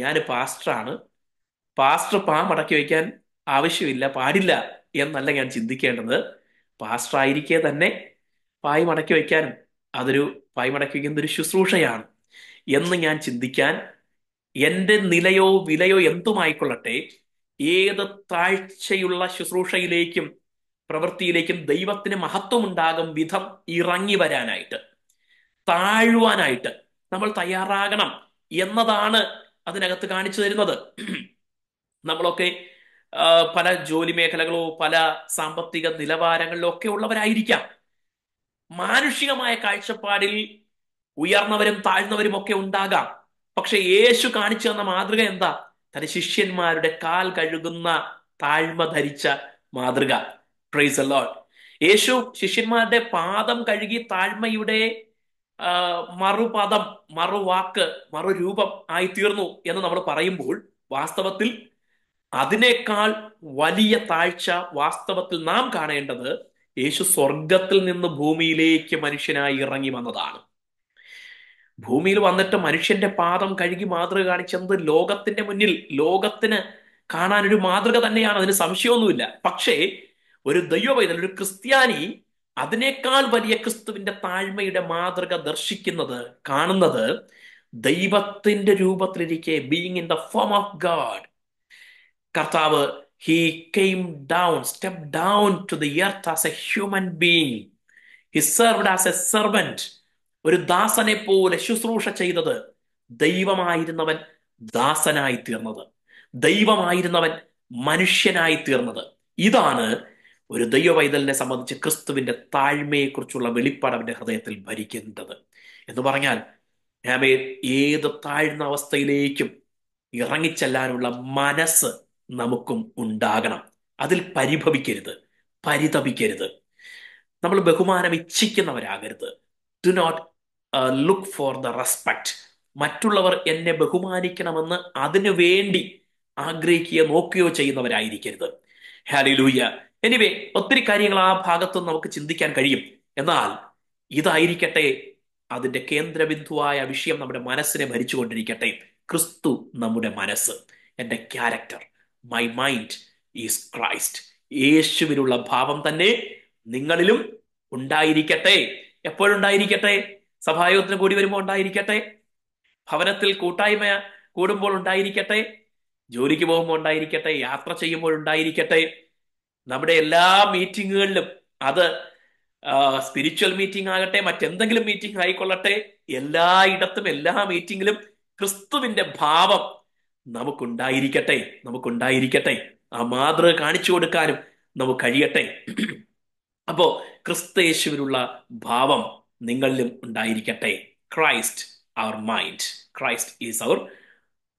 ഞാൻ പാസ്റ്ററാണ് പാസ്റ്റർ പാ മടക്കി വയ്ക്കാൻ ആവശ്യമില്ല പാടില്ല എന്നല്ല ഞാൻ ചിന്തിക്കേണ്ടത് പാസ്റ്റർ ആയിരിക്കെ തന്നെ പായ് മടക്കി വയ്ക്കാനും അതൊരു പായ് മടക്കി വയ്ക്കുന്ന ഒരു ശുശ്രൂഷയാണ് എന്ന് ഞാൻ ചിന്തിക്കാൻ എൻ്റെ നിലയോ വിലയോ എന്തുമായിക്കൊള്ളട്ടെ ഏത് താഴ്ചയുള്ള ശുശ്രൂഷയിലേക്കും പ്രവൃത്തിയിലേക്കും ദൈവത്തിന് മഹത്വമുണ്ടാകും വിധം ഇറങ്ങി വരാനായിട്ട് താഴുവാനായിട്ട് നമ്മൾ തയ്യാറാകണം എന്നതാണ് അതിനകത്ത് കാണിച്ചു തരുന്നത് നമ്മളൊക്കെ പല ജോലി മേഖലകളോ പല സാമ്പത്തിക നിലവാരങ്ങളിലോ ഒക്കെ ഉള്ളവരായിരിക്കാം മാനുഷികമായ കാഴ്ചപ്പാടിൽ ഉയർന്നവരും താഴ്ന്നവരും ഒക്കെ ഉണ്ടാകാം പക്ഷെ യേശു കാണിച്ചു തന്ന മാതൃക എന്താ തന്റെ ശിഷ്യന്മാരുടെ കാൽ കഴുകുന്ന താഴ്മ ധരിച്ച മാതൃക പ്രൈസ് അല്ലോൾ യേശു ശിഷ്യന്മാരുടെ പാദം കഴുകി താഴ്മയുടെ മറുപദം മറുവാക്ക് മറുരൂപം ആയിത്തീർന്നു എന്ന് നമ്മൾ പറയുമ്പോൾ വാസ്തവത്തിൽ അതിനേക്കാൾ വലിയ താഴ്ച വാസ്തവത്തിൽ നാം കാണേണ്ടത് യേശു സ്വർഗത്തിൽ നിന്ന് ഭൂമിയിലേക്ക് മനുഷ്യനായി ഇറങ്ങി വന്നതാണ് ഭൂമിയിൽ വന്നിട്ട് മനുഷ്യന്റെ പാദം കഴുകി മാതൃക കാണിച്ചത് ലോകത്തിന്റെ മുന്നിൽ ലോകത്തിന് കാണാൻ ഒരു മാതൃക തന്നെയാണ് അതിന് സംശയമൊന്നുമില്ല പക്ഷേ ഒരു ദൈവവൈദൻ ഒരു ക്രിസ്ത്യാനി അതിനേക്കാൾ വലിയ ക്രിസ്തുവിന്റെ താഴ്മയുടെ മാതൃക ദർശിക്കുന്നത് കാണുന്നത് ദൈവത്തിന്റെ രൂപത്തിലിരിക്കെ being in the form of God കർത്താവ് he came down step down to the earth as a human being he served as a servant ഒരു ദാസനെ പോലെ ശുശ്രൂഷ ചെയ്തത് ദൈവമായിരുന്നവൻ ദാസനായി തീർന്നത് ദൈവമായിരുന്നവൻ മനുഷ്യനായി തീർന്നത് ഇതാണ് ഒരു ദൈവവൈതലിനെ സംബന്ധിച്ച് ക്രിസ്തുവിന്റെ താഴ്മയെക്കുറിച്ചുള്ള വെളിപ്പാട് അവന്റെ ഹൃദയത്തിൽ ഭരിക്കുന്നത് എന്ന് പറഞ്ഞാൽ ഏത് താഴ്ന്ന അവസ്ഥയിലേക്കും ഇറങ്ങിച്ചെല്ലാനുള്ള മനസ്സ് നമുക്കും ഉണ്ടാകണം അതിൽ പരിഭവിക്കരുത് പരിതപിക്കരുത് നമ്മൾ ബഹുമാനം ഇച്ഛിക്കുന്നവരാകരുത് do not look for the respect മറ്റുള്ളവർ എന്നെ ബഹുമാനിക്കണമെന്ന് അതിനു വേണ്ടി ആഗ്രഹിക്കുകയോ നോക്കുകയോ ചെയ്യുന്നവരായിരിക്കരുത് ഹാലിലൂയ എനിവേ ഒത്തിരി കാര്യങ്ങൾ ആ ഭാഗത്തു നമുക്ക് ചിന്തിക്കാൻ കഴിയും എന്നാൽ ഇതായിരിക്കട്ടെ അതിന്റെ കേന്ദ്രബിന്ദുവായ വിഷയം നമ്മുടെ മനസ്സിനെ ഭരിച്ചുകൊണ്ടിരിക്കട്ടെ ക്രിസ്തു നമ്മുടെ മനസ്സ് എൻ്റെ character my mind is Christ യേശുവിനുള്ള ഭാവം തന്നെ നിങ്ങളിലും ഉണ്ടായിരിക്കട്ടെ എപ്പോഴുണ്ടായിരിക്കട്ടെ സഭായോഗത്തിന് കൂടി വരുമ്പോൾ ഉണ്ടായിരിക്കട്ടെ ഭവനത്തിൽ കൂട്ടായ്മ കൂടുമ്പോൾ ഉണ്ടായിരിക്കട്ടെ ജോലിക്ക് പോകുമ്പോൾ ഉണ്ടായിരിക്കട്ടെ യാത്ര ചെയ്യുമ്പോൾ ഉണ്ടായിരിക്കട്ടെ നമ്മുടെ എല്ലാ മീറ്റിങ്ങുകളിലും അത് സ്പിരിച്വൽ മീറ്റിംഗ് ആകട്ടെ മറ്റെന്തെങ്കിലും മീറ്റിംഗ് ആയിക്കൊള്ളട്ടെ എല്ലായിടത്തും എല്ലാ മീറ്റിംഗിലും ക്രിസ്തുവിന്റെ ഭാവം നമുക്കുണ്ടായിരിക്കട്ടെ നമുക്കുണ്ടായിരിക്കട്ടെ ആ മാതൃക കാണിച്ചു കൊടുക്കാനും നമുക്ക് കഴിയട്ടെ അപ്പോ ക്രിസ്തയേശുവിനുള്ള ഭാവം നിങ്ങളിലും ഉണ്ടായിരിക്കട്ടെ Christ our mind Christ is our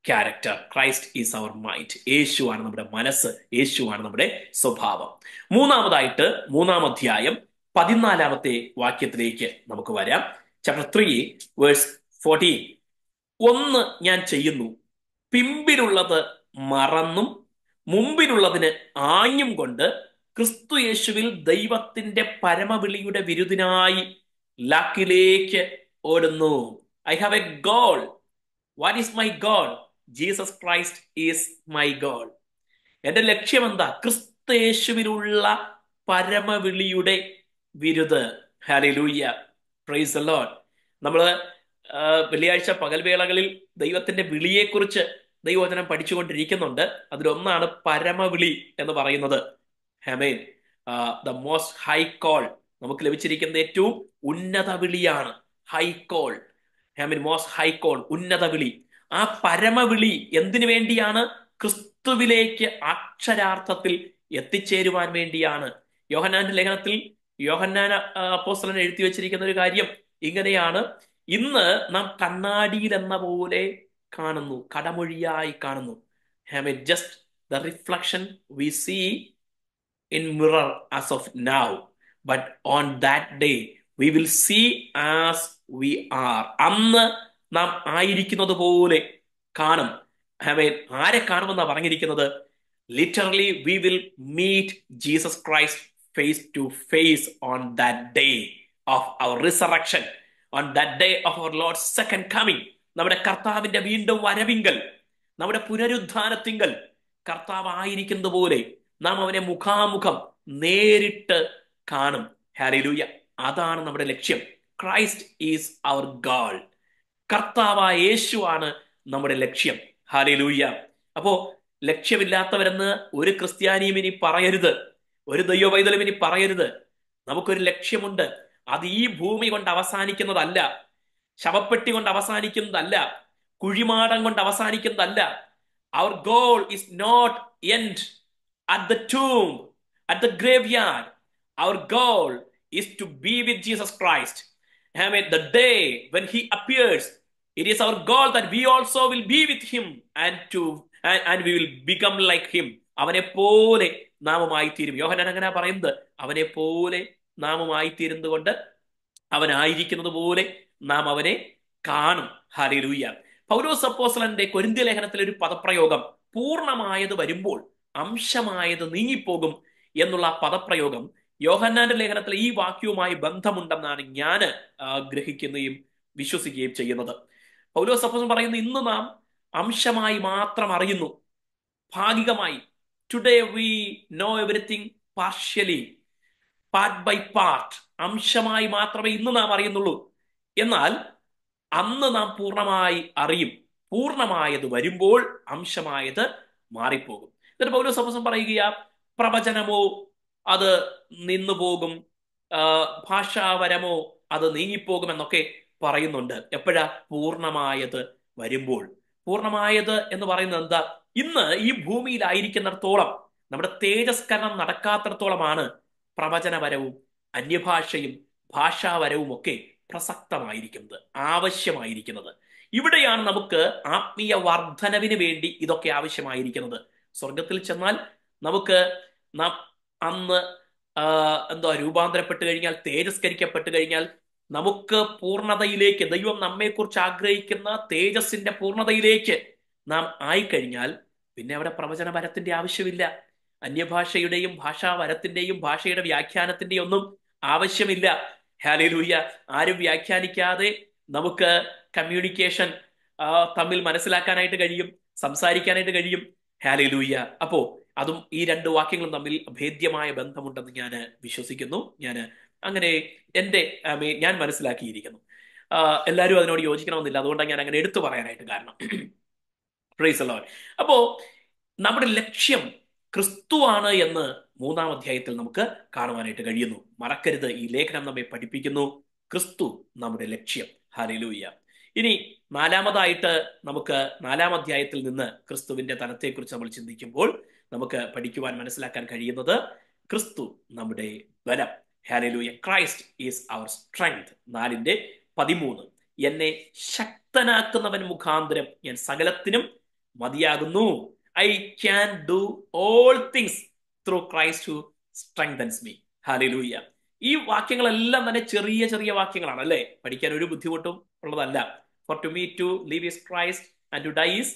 character Christ is our mind യേശുവാണ് നമ്മുടെ മനസ്സ് യേശുവാണ് നമ്മുടെ സ്വഭാവം മൂന്നാമതായിട്ട് മൂന്നാം അധ്യായം പതിനാലാമത്തെ വാക്യത്തിലേക്ക് നമുക്ക് വരാം ചാപ്റ്റർ ത്രീ വേഴ്സ് ഫോർട്ടീൻ ഒന്ന് ഞാൻ ചെയ്യുന്നു പിമ്പിലുള്ളത് മറന്നും മുമ്പിലുള്ളതിന് ആഞ്ഞും കൊണ്ട് ക്രിസ്തു യേശുവിൽ ദൈവത്തിന്റെ പരമവിളിയുടെ വിരുദിനായി ലാക്കിലേക്ക് ഓടുന്നു I have a goal what is my goal Jesus Christ is my goal എന്റെ ലക്ഷ്യം എന്താ ക്രിസ്തു യേശുവിലുള്ള പരമവിളിയുടെ വിരുദ് ഹാലി ലൂയ്യ പ്രൈസ് നമ്മള് നമ്മൾ വെള്ളിയാഴ്ച പകൽവേളകളിൽ ദൈവത്തിന്റെ വിളിയെക്കുറിച്ച് ദൈവവചനം പഠിച്ചുകൊണ്ടിരിക്കുന്നുണ്ട് അതിലൊന്നാണ് പരമവിളി എന്ന് പറയുന്നത് ഹെമേൻ ദ മോസ്റ്റ് ഹൈ കോൾ നമുക്ക് ലഭിച്ചിരിക്കുന്ന ഏറ്റവും ഉന്നത വിളിയാണ് ഹൈ കോൾ ഹെമൻ മോസ്റ്റ് ഹൈ കോൾ ഉന്നത വിളി ആ പരമവിളി എന്തിനു വേണ്ടിയാണ് ക്രിസ്തുവിലേക്ക് അക്ഷരാർത്ഥത്തിൽ എത്തിച്ചേരുവാൻ വേണ്ടിയാണ് യോഹന്നാന്റെ ലേഖനത്തിൽ യോഹന്നാന അപ്പോസ്തലൻ എഴുതി വെച്ചിരിക്കുന്ന ഒരു കാര്യം ഇങ്ങനെയാണ് ഇന്ന് നാം കണ്ണാടിയിൽ എന്ന പോലെ കാണുന്നു കടമൊഴിയായി കാണുന്നു have a just the reflection we see in mirror as of now but on that day we will see as we are അന്ന് നാം ആയിരിക്കുന്നത് പോലെ കാണും എ ആരെ കാണുമെന്നാണ് പറഞ്ഞിരിക്കുന്നത് literally we will meet Jesus Christ face to face on that day of our resurrection on that day of our Lord second coming നമ്മുടെ കർത്താവിന്റെ വീണ്ടും വരവിങ്കൽ നമ്മുടെ പുനരുദ്ധാനത്തിങ്കൽ കർത്താവ് ആയിരിക്കുന്ന പോലെ നാം അവനെ മുഖാമുഖം നേരിട്ട് കാണും ഹാലിലൂയ അതാണ് നമ്മുടെ ലക്ഷ്യം ക്രൈസ്റ്റ് ഈസ് അവർ ഗാൾ കർത്താവായ യേശുവാണ് നമ്മുടെ ലക്ഷ്യം ഹാലിലൂയ അപ്പോ ലക്ഷ്യമില്ലാത്തവരെന്ന് ഒരു ക്രിസ്ത്യാനിയും ഇനി പറയരുത് ഒരു ദൈവവൈതലും ഇനി പറയരുത് നമുക്കൊരു ലക്ഷ്യമുണ്ട് അത് ഈ ഭൂമി കൊണ്ട് അവസാനിക്കുന്നതല്ല ശവപ്പെട്ടി കൊണ്ട് അവസാനിക്കുന്നതല്ല കുഴിമാടം കൊണ്ട് അവസാനിക്കുന്നതല്ല our goal is not end at the tomb at the graveyard our goal is to be with Jesus Christ I mean, the day when he appears, it is our goal that we also will be with him and to and, and we അവനെ പോലെ നാമമായി തീരും യോഹനൻ അങ്ങനെ പറയുന്നത് അവനെ പോലെ നാമുമായിത്തീരുന്നത് കൊണ്ട് അവനായിരിക്കുന്നത് പോലെ നാം അവനെ കാണും ഹരിലൂയ പൗലോസ് അപ്പോസലന്റെ കൊരിന്തി ലേഖനത്തിലെ ഒരു പദപ്രയോഗം പൂർണമായത് വരുമ്പോൾ അംശമായത് നീങ്ങിപ്പോകും എന്നുള്ള പദപ്രയോഗം യോഹന്നാന്റെ ലേഖനത്തിലെ ഈ വാക്യവുമായി ബന്ധമുണ്ടെന്നാണ് ഞാൻ ഗ്രഹിക്കുന്നതും വിശ്വസിക്കുകയും ചെയ്യുന്നത് പൗലോസ് അപ്പോസൻ പറയുന്നു ഇന്ന് നാം അംശമായി മാത്രം അറിയുന്നു ഭാഗികമായി today we know everything partially part by part അംശമായി മാത്രമേ ഇന്ന് നാം അറിയുന്നുള്ളൂ എന്നാൽ അന്ന് നാം പൂർണ്ണമായി അറിയും പൂർണ്ണമായത് വരുമ്പോൾ അംശമായത് മാറിപ്പോകും എന്നിട്ട് പൗലോസപ്പസം പറയുകയാ പ്രവചനമോ അത് നിന്നു പോകും ഭാഷാപരമോ അത് നീങ്ങിപ്പോകും എന്നൊക്കെ പറയുന്നുണ്ട് എപ്പോഴാ പൂർണ്ണമായത് വരുമ്പോൾ പൂർണ്ണമായത് എന്ന് പറയുന്നത് എന്താ ഇന്ന് ഈ ഭൂമിയിലായിരിക്കുന്നിടത്തോളം നമ്മുടെ തേജസ്കരണം നടക്കാത്തിടത്തോളമാണ് പ്രവചനപരവും അന്യഭാഷയും ഭാഷാപരവും ഒക്കെ പ്രസക്തമായിരിക്കുന്നത് ആവശ്യമായിരിക്കുന്നത് ഇവിടെയാണ് നമുക്ക് ആത്മീയ വർധനവിന് വേണ്ടി ഇതൊക്കെ ആവശ്യമായിരിക്കുന്നത് സ്വർഗത്തിൽ ചെന്നാൽ നമുക്ക് നാം അന്ന് എന്തോ രൂപാന്തരപ്പെട്ടു കഴിഞ്ഞാൽ തേജസ്കരിക്കപ്പെട്ടു കഴിഞ്ഞാൽ നമുക്ക് പൂർണതയിലേക്ക് ദൈവം നമ്മെക്കുറിച്ച് ആഗ്രഹിക്കുന്ന തേജസ്സിന്റെ പൂർണതയിലേക്ക് നാം ആയിക്കഴിഞ്ഞാൽ പിന്നെ അവിടെ പ്രവചനപരത്തിന്റെ ആവശ്യമില്ല അന്യഭാഷയുടെയും ഭാഷാ വരത്തിന്റെയും ഭാഷയുടെ വ്യാഖ്യാനത്തിന്റെ ഒന്നും ആവശ്യമില്ല ഹാലിലൂയ്യ ആരും വ്യാഖ്യാനിക്കാതെ നമുക്ക് കമ്മ്യൂണിക്കേഷൻ തമ്മിൽ മനസ്സിലാക്കാനായിട്ട് കഴിയും സംസാരിക്കാനായിട്ട് കഴിയും ഹാലിലൂയ്യ അപ്പോ അതും ഈ രണ്ട് വാക്യങ്ങളും തമ്മിൽ അഭേദ്യമായ ബന്ധമുണ്ടെന്ന് ഞാൻ വിശ്വസിക്കുന്നു ഞാൻ അങ്ങനെ എൻ്റെ ഞാൻ മനസ്സിലാക്കിയിരിക്കുന്നു എല്ലാവരും അതിനോട് യോജിക്കണമെന്നില്ല അതുകൊണ്ടാണ് ഞാൻ അങ്ങനെ എടുത്തു പറയാനായിട്ട് കാരണം പ്രൈസ് അല്ലോ അപ്പോ നമ്മുടെ ലക്ഷ്യം ക്രിസ്തുവാണ് എന്ന് മൂന്നാം അധ്യായത്തിൽ നമുക്ക് കാണുവാനായിട്ട് കഴിയുന്നു മറക്കരുത് ഈ ലേഖനം നമ്മെ പഠിപ്പിക്കുന്നു ക്രിസ്തു നമ്മുടെ ലക്ഷ്യം ഹലിലൂയ്യ ഇനി നാലാമതായിട്ട് നമുക്ക് നാലാം അധ്യായത്തിൽ നിന്ന് ക്രിസ്തുവിന്റെ തലത്തെക്കുറിച്ച് നമ്മൾ ചിന്തിക്കുമ്പോൾ നമുക്ക് പഠിക്കുവാൻ മനസ്സിലാക്കാൻ കഴിയുന്നത് ക്രിസ്തു നമ്മുടെ ബലം hallelujah Christ is our strength നാലിന്റെ പതിമൂന്ന് എന്നെ ശക്തനാക്കുന്നവൻ മുഖാന്തരം ഞാൻ സകലത്തിനും മതിയാകുന്നു I can do all things through Christ who strengthens me hallelujah ഈ വാക്യങ്ങളെല്ലാം തന്നെ ചെറിയ ചെറിയ വാക്യങ്ങളാണ് അല്ലേ പഠിക്കാൻ ഒരു ബുദ്ധിമുട്ടും ഉള്ളതല്ല for to me to live is Christ and to dies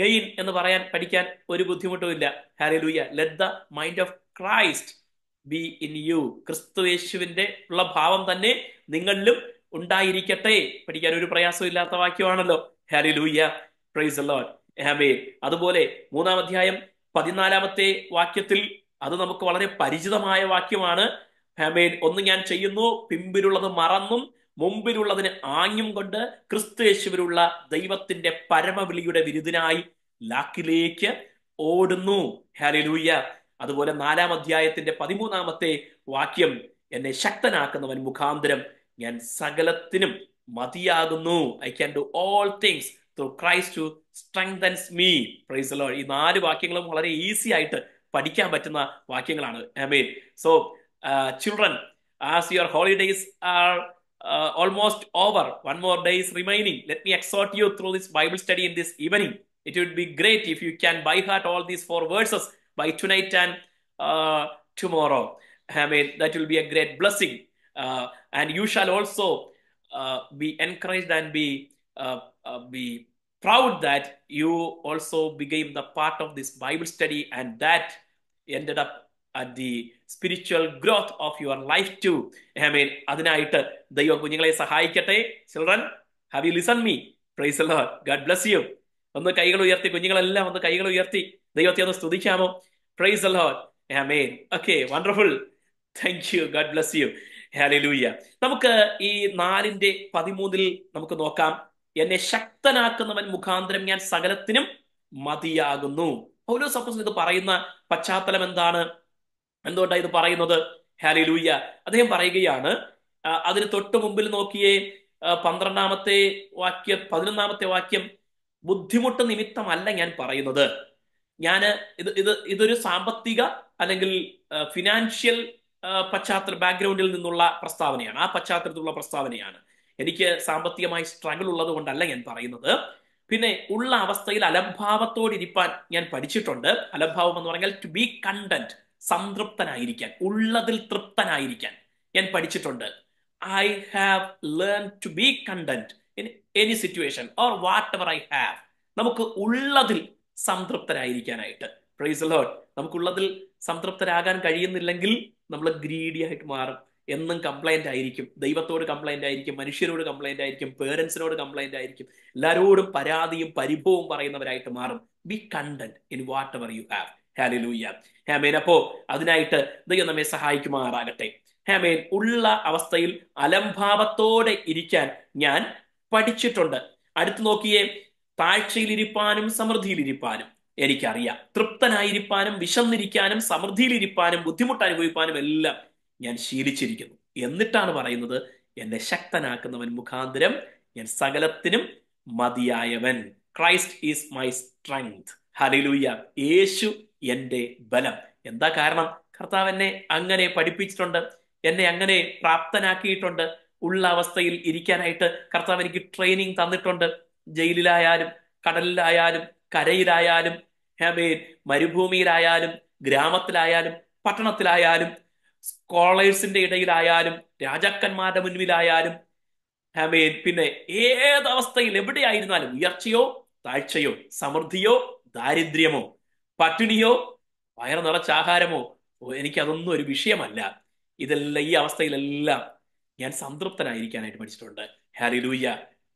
gain എന്ന് പറയാൻ പഠിക്കാൻ ഒരു ബുദ്ധിമുട്ടും ഇല്ല hallelujah let the mind of Christ be in you Kristu യേശുവിന്റെ ഉള്ള ഭാവം തന്നെ നിങ്ങളിലും ഉണ്ടായിരിക്കട്ടെ പഠിക്കാൻ ഒരു പ്രയാസം ഇല്ലാത്ത വാക്യമാണല്ലോ ഹാലിലൂയ പ്രൈസ് ലോഡ് ഹമേ അതുപോലെ മൂന്നാം അധ്യായം പതിനാലാമത്തെ വാക്യത്തിൽ അത് നമുക്ക് വളരെ പരിചിതമായ വാക്യമാണ് ഹമേൻ ഒന്ന് ഞാൻ ചെയ്യുന്നു പിമ്പിലുള്ളത് മറന്നും മുമ്പിലുള്ളതിന് ആങ്ങും കൊണ്ട് ക്രിസ്തുയേശുവിലുള്ള ദൈവത്തിന്റെ പരമവിളിയുടെ വിരുദിനായി ലാക്കിലേക്ക് ഓടുന്നു ഹാലിലൂയ്യ അതുപോലെ നാലാം അധ്യായത്തിന്റെ പതിമൂന്നാമത്തെ വാക്യം എന്നെ ശക്തനാക്കുന്നവൻ മുഖാന്തരം ഞാൻ സകലത്തിനും മതിയാകുന്നു I can do all things Christ Christ strengthens me praise Lord ഈ നാല് വാക്യങ്ങളും വളരെ ഈസി ആയിട്ട് പഠിക്കാൻ പറ്റുന്ന വാക്യങ്ങളാണ് I mean so children as your holidays are almost over one more days remaining let me exhort you through this Bible study in this evening it would be great if you can by heart all these four verses by tonight and tomorrow I mean that will be a great blessing and you shall also be encourage and be Uh, uh, be proud that you also became the part of this Bible study and that ended up at the spiritual growth of your life too I mean അതിനായിട്ട് ദൈവം കുഞ്ഞുങ്ങളെ സഹായിക്കട്ടെ children have you listen me praise God bless you ഒന്ന് കൈകൾ ഉയർത്തി കുഞ്ഞുങ്ങളെല്ലാം ഒന്ന് കൈകൾ ഉയർത്തി ദൈവത്തെ ഒന്ന് സ്തുതിക്കാമോ praise I mean okay wonderful thank you God bless you ഹാലൂയ്യ നമുക്ക് ഈ നാലിന്റെ പതിമൂന്നിൽ നമുക്ക് നോക്കാം എന്നെ ശക്തനാക്കുന്നവൻ മുഖാന്തരം ഞാൻ സകലത്തിനും മതിയാകുന്നു ഓരോ സപ്പോസ് ഇത് പറയുന്ന പശ്ചാത്തലം എന്താണ് എന്തുകൊണ്ടാണ് ഇത് പറയുന്നത് ലൂയ്യ അദ്ദേഹം പറയുകയാണ് അതിന് തൊട്ടു മുമ്പിൽ നോക്കിയേ പന്ത്രണ്ടാമത്തെ വാക്യം പതിനൊന്നാമത്തെ വാക്യം ബുദ്ധിമുട്ട് നിമിത്തമല്ല ഞാൻ പറയുന്നത് ഞാൻ ഇത് ഇത് ഇതൊരു സാമ്പത്തിക അല്ലെങ്കിൽ ഫിനാൻഷ്യൽ പശ്ചാത്തല ബാക്ക്ഗ്രൗണ്ടിൽ നിന്നുള്ള പ്രസ്താവനയാണ് ആ പശ്ചാത്തലത്തിലുള്ള പ്രസ്താവനയാണ് എനിക്ക് സാമ്പത്തികമായി സ്ട്രഗിൾ ഉള്ളത് കൊണ്ടല്ല ഞാൻ പറയുന്നത് പിന്നെ ഉള്ള അവസ്ഥയിൽ അലംഭാവത്തോടിരിപ്പാൻ ഞാൻ പഠിച്ചിട്ടുണ്ട് അലംഭാവം എന്ന് പറഞ്ഞാൽ ടു ബി കണ്ടന്റ് സംതൃപ്തനായിരിക്കാൻ ഉള്ളതിൽ തൃപ്തനായിരിക്കാൻ ഞാൻ പഠിച്ചിട്ടുണ്ട് I have learn to be content in any situation or whatever I have നമുക്ക് ഉള്ളതിൽ സംതൃപ്തരായിരിക്കാനായിട്ട് പ്രൈസ് ലോഡ് നമുക്കുള്ളതിൽ സംതൃപ്തരാകാൻ കഴിയുന്നില്ലെങ്കിൽ നമ്മൾ ഗ്രീഡി ആയിട്ട് മാറും എന്നും കംപ്ലൈന്റ് ആയിരിക്കും ദൈവത്തോട് കംപ്ലൈന്റ് ആയിരിക്കും മനുഷ്യരോട് കംപ്ലൈന്റ് ആയിരിക്കും പേരൻസിനോട് കംപ്ലൈന്റ് ആയിരിക്കും എല്ലാവരോടും പരാതിയും പരിഭവവും പറയുന്നവരായിട്ട് മാറും be content in whatever you have ലൂയ ഹാമേൻ അപ്പോ അതിനായിട്ട് ദൈവം നമ്മെ സഹായിക്കുമാറാകട്ടെ ഹാമേൻ ഉള്ള അവസ്ഥയിൽ അലംഭാവത്തോടെ ഇരിക്കാൻ ഞാൻ പഠിച്ചിട്ടുണ്ട് അടുത്തു നോക്കിയേ താഴ്ചയിലിരിപ്പാനും സമൃദ്ധിയിലിരിപ്പാനും എനിക്കറിയാം തൃപ്തനായിരിക്കാനും വിശന്നിരിക്കാനും സമൃദ്ധിയിലിരിക്കാനും ബുദ്ധിമുട്ട് അനുഭവിക്കാനും എല്ലാം ഞാൻ ശീലിച്ചിരിക്കുന്നു എന്നിട്ടാണ് പറയുന്നത് എന്നെ ശക്തനാക്കുന്നവൻ മുഖാന്തരം ഞാൻ സകലത്തിനും മതിയായവൻ ക്രൈസ്റ്റ് ഈസ് മൈ സ്ട്രെങ്ത് ഹലിലൂയ യേശു എൻ്റെ ബലം എന്താ കാരണം കർത്താവ് എന്നെ അങ്ങനെ പഠിപ്പിച്ചിട്ടുണ്ട് എന്നെ അങ്ങനെ പ്രാപ്തനാക്കിയിട്ടുണ്ട് ഉള്ള അവസ്ഥയിൽ ഇരിക്കാനായിട്ട് കർത്താവ് എനിക്ക് ട്രെയിനിങ് തന്നിട്ടുണ്ട് ജയിലിലായാലും കടലിലായാലും കരയിലായാലും മരുഭൂമിയിലായാലും ഗ്രാമത്തിലായാലും പട്ടണത്തിലായാലും സ്കോളേഴ്സിന്റെ ഇടയിലായാലും രാജാക്കന്മാരുടെ മുന്നിലായാലും ഹമേൻ പിന്നെ ഏതവസ്ഥയിൽ എവിടെയായിരുന്നാലും ഉയർച്ചയോ താഴ്ചയോ സമൃദ്ധിയോ ദാരിദ്ര്യമോ പട്ടിണിയോ വയറ് നിറച്ചാഹാരമോ എനിക്ക് എനിക്കതൊന്നും ഒരു വിഷയമല്ല ഇതെല്ലാം ഈ അവസ്ഥയിലെല്ലാം ഞാൻ സംതൃപ്തനായിരിക്കാനായിട്ട് പഠിച്ചിട്ടുണ്ട് ഹാരി ലൂയ്യ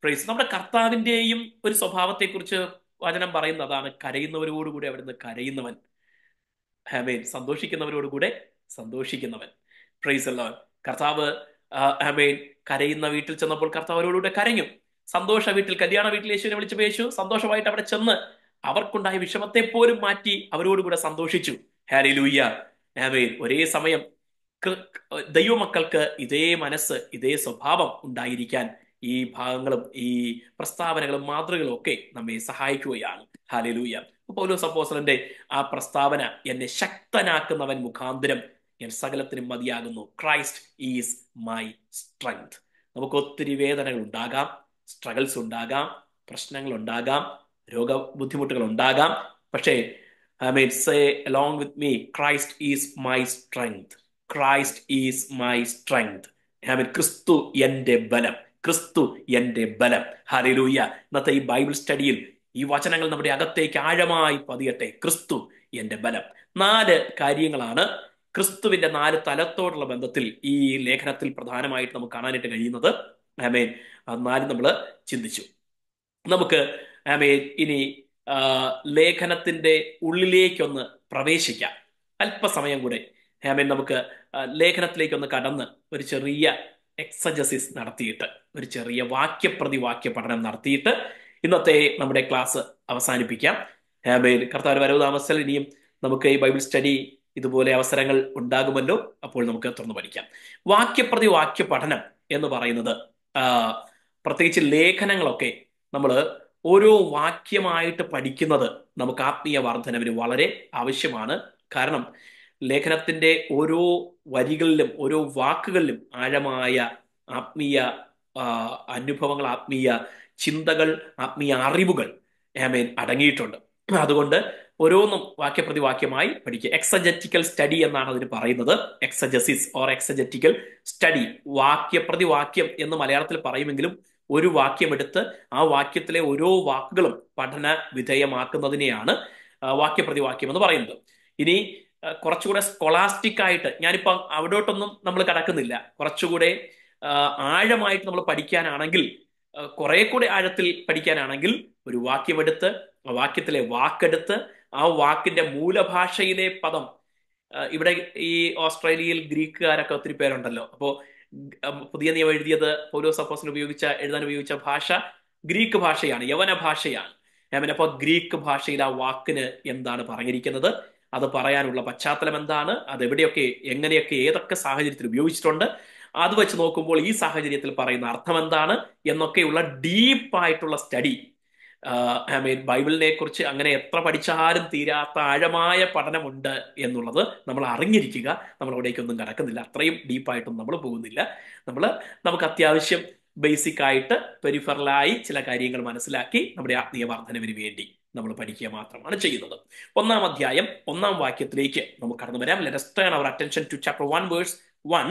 പ്രൈസ് നമ്മുടെ കർത്താവിൻ്റെയും ഒരു സ്വഭാവത്തെക്കുറിച്ച് വചനം പറയുന്നത് കരയുന്നവരോടുകൂടി അവിടുന്ന് കരയുന്നവൻ ഹമേൻ സന്തോഷിക്കുന്നവരോടുകൂടെ സന്തോഷിക്കുന്നവൻ പ്രൈസ് അല്ല കർത്താവ് ഹമേൻ കരയുന്ന വീട്ടിൽ ചെന്നപ്പോൾ കർത്താവ് അവരോടുകൂടെ കരഞ്ഞു സന്തോഷ വീട്ടിൽ കല്യാണ വീട്ടിൽ യേശുവിനെ വിളിച്ചു പേശു സന്തോഷമായിട്ട് അവിടെ ചെന്ന് അവർക്കുണ്ടായ വിഷമത്തെ പോലും മാറ്റി അവരോടുകൂടെ സന്തോഷിച്ചു ഹാരി ലൂയ്യ ആമേൻ ഒരേ സമയം ദൈവമക്കൾക്ക് ഇതേ മനസ്സ് ഇതേ സ്വഭാവം ഉണ്ടായിരിക്കാൻ ഈ ഭാഗങ്ങളും ഈ പ്രസ്താവനകളും മാതൃകളും ഒക്കെ നമ്മെ സഹായിക്കുകയാണ് ലൂയ്യ പൗലോ സപ്പോസറിന്റെ ആ പ്രസ്താവന എന്നെ ശക്തനാക്കുന്നവൻ മുഖാന്തരം ഞാൻ സകലത്തിനും മതിയാകുന്നു ക്രൈസ്റ്റ് ഈസ് മൈ സ്ട്രെങ്ത് നമുക്ക് ഒത്തിരി വേദനകൾ ഉണ്ടാകാം സ്ട്രഗിൾസ് ഉണ്ടാകാം പ്രശ്നങ്ങൾ ഉണ്ടാകാം രോഗ ബുദ്ധിമുട്ടുകൾ ഉണ്ടാകാം പക്ഷേ I mean say along with me Christ is my strength Christ is my strength I mean ക്രിസ്തു എന്റെ ബലം ക്രിസ്തു എന്റെ ബലം ഹരിലൂയ ഇന്നത്തെ ഈ ബൈബിൾ സ്റ്റഡിയിൽ ഈ വചനങ്ങൾ നമ്മുടെ അകത്തേക്ക് ആഴമായി പതിയട്ടെ ക്രിസ്തു എന്റെ ബലം നാല് കാര്യങ്ങളാണ് ക്രിസ്തുവിന്റെ നാല് തലത്തോടുള്ള ബന്ധത്തിൽ ഈ ലേഖനത്തിൽ പ്രധാനമായിട്ട് നമുക്ക് കാണാനായിട്ട് കഴിയുന്നത് ആമേൻ നാല് നമ്മൾ ചിന്തിച്ചു നമുക്ക് ആമേൻ ഇനി ലേഖനത്തിന്റെ ഉള്ളിലേക്കൊന്ന് പ്രവേശിക്കാം അല്പസമയം കൂടെ ആമേൻ നമുക്ക് ലേഖനത്തിലേക്കൊന്ന് കടന്ന് ഒരു ചെറിയ എക്സജസിസ് നടത്തിയിട്ട് ഒരു ചെറിയ വാക്യപ്രതിവാക്യ പഠനം നടത്തിയിട്ട് ഇന്നത്തെ നമ്മുടെ ക്ലാസ് അവസാനിപ്പിക്കാം ആമേൻ കർത്താവ് വരവ് താമസിച്ചാൽ ഇനിയും നമുക്ക് ഈ ബൈബിൾ സ്റ്റഡി ഇതുപോലെ അവസരങ്ങൾ ഉണ്ടാകുമല്ലോ അപ്പോൾ നമുക്ക് തുറന്നു പഠിക്കാം വാക്യപ്രതി വാക്യ പഠനം എന്ന് പറയുന്നത് പ്രത്യേകിച്ച് ലേഖനങ്ങളൊക്കെ നമ്മൾ ഓരോ വാക്യമായിട്ട് പഠിക്കുന്നത് നമുക്ക് ആത്മീയ വർധനവിന് വളരെ ആവശ്യമാണ് കാരണം ലേഖനത്തിന്റെ ഓരോ വരികളിലും ഓരോ വാക്കുകളിലും ആഴമായ ആത്മീയ അനുഭവങ്ങൾ ആത്മീയ ചിന്തകൾ ആത്മീയ അറിവുകൾ ആമേൻ അടങ്ങിയിട്ടുണ്ട് അതുകൊണ്ട് ഓരോന്നും വാക്യപ്രതിവാക്യമായി പഠിക്കുക എക്സജറ്റിക്കൽ സ്റ്റഡി എന്നാണ് അതിന് പറയുന്നത് എക്സജസിസ് ഓർ എക്സജറ്റിക്കൽ സ്റ്റഡി വാക്യപ്രതിവാക്യം എന്ന് മലയാളത്തിൽ പറയുമെങ്കിലും ഒരു വാക്യം എടുത്ത് ആ വാക്യത്തിലെ ഓരോ വാക്കുകളും പഠന വിധേയമാക്കുന്നതിനെയാണ് വാക്യപ്രതിവാക്യം എന്ന് പറയുന്നത് ഇനി കുറച്ചുകൂടെ സ്കൊളാസ്റ്റിക് ആയിട്ട് ഞാനിപ്പോൾ അവിടോട്ടൊന്നും നമ്മൾ കടക്കുന്നില്ല കുറച്ചുകൂടെ ആഴമായിട്ട് നമ്മൾ പഠിക്കാനാണെങ്കിൽ കുറെ കൂടെ ആഴത്തിൽ പഠിക്കാനാണെങ്കിൽ ഒരു വാക്യമെടുത്ത് വാക്യത്തിലെ വാക്കെടുത്ത് ആ വാക്കിന്റെ മൂലഭാഷയിലെ പദം ഇവിടെ ഈ ഓസ്ട്രേലിയയിൽ ഗ്രീക്കുകാരൊക്കെ ഒത്തിരി പേരുണ്ടല്ലോ അപ്പോൾ പുതിയ നിയമം എഴുതിയത് പൗലോ സപ്പോസിന് ഉപയോഗിച്ച എഴുതാൻ ഉപയോഗിച്ച ഭാഷ ഗ്രീക്ക് ഭാഷയാണ് യവന ഭാഷയാണ് അപ്പോൾ ഗ്രീക്ക് ഭാഷയിൽ ആ വാക്കിന് എന്താണ് പറഞ്ഞിരിക്കുന്നത് അത് പറയാനുള്ള പശ്ചാത്തലം എന്താണ് അത് എവിടെയൊക്കെ എങ്ങനെയൊക്കെ ഏതൊക്കെ സാഹചര്യത്തിൽ ഉപയോഗിച്ചിട്ടുണ്ട് അത് വെച്ച് നോക്കുമ്പോൾ ഈ സാഹചര്യത്തിൽ പറയുന്ന അർത്ഥം എന്താണ് എന്നൊക്കെയുള്ള ഡീപ്പായിട്ടുള്ള സ്റ്റഡി ഐ മീൻ ബൈബിളിനെ കുറിച്ച് അങ്ങനെ എത്ര പഠിച്ചാലും തീരാത്ത ആഴമായ പഠനമുണ്ട് എന്നുള്ളത് നമ്മൾ അറിഞ്ഞിരിക്കുക നമ്മൾ അവിടേക്കൊന്നും കടക്കുന്നില്ല അത്രയും ഡീപ്പായിട്ടൊന്നും നമ്മൾ പോകുന്നില്ല നമ്മൾ നമുക്ക് അത്യാവശ്യം ബേസിക് ആയിട്ട് പെരിഫറലായി ചില കാര്യങ്ങൾ മനസ്സിലാക്കി നമ്മുടെ ആത്മീയ വർധനവിന് വേണ്ടി നമ്മൾ പഠിക്കുക മാത്രമാണ് ചെയ്യുന്നത് ഒന്നാം അധ്യായം ഒന്നാം വാക്യത്തിലേക്ക് നമുക്ക് കടന്നു വരാം let's turn our attention to chapter one verse one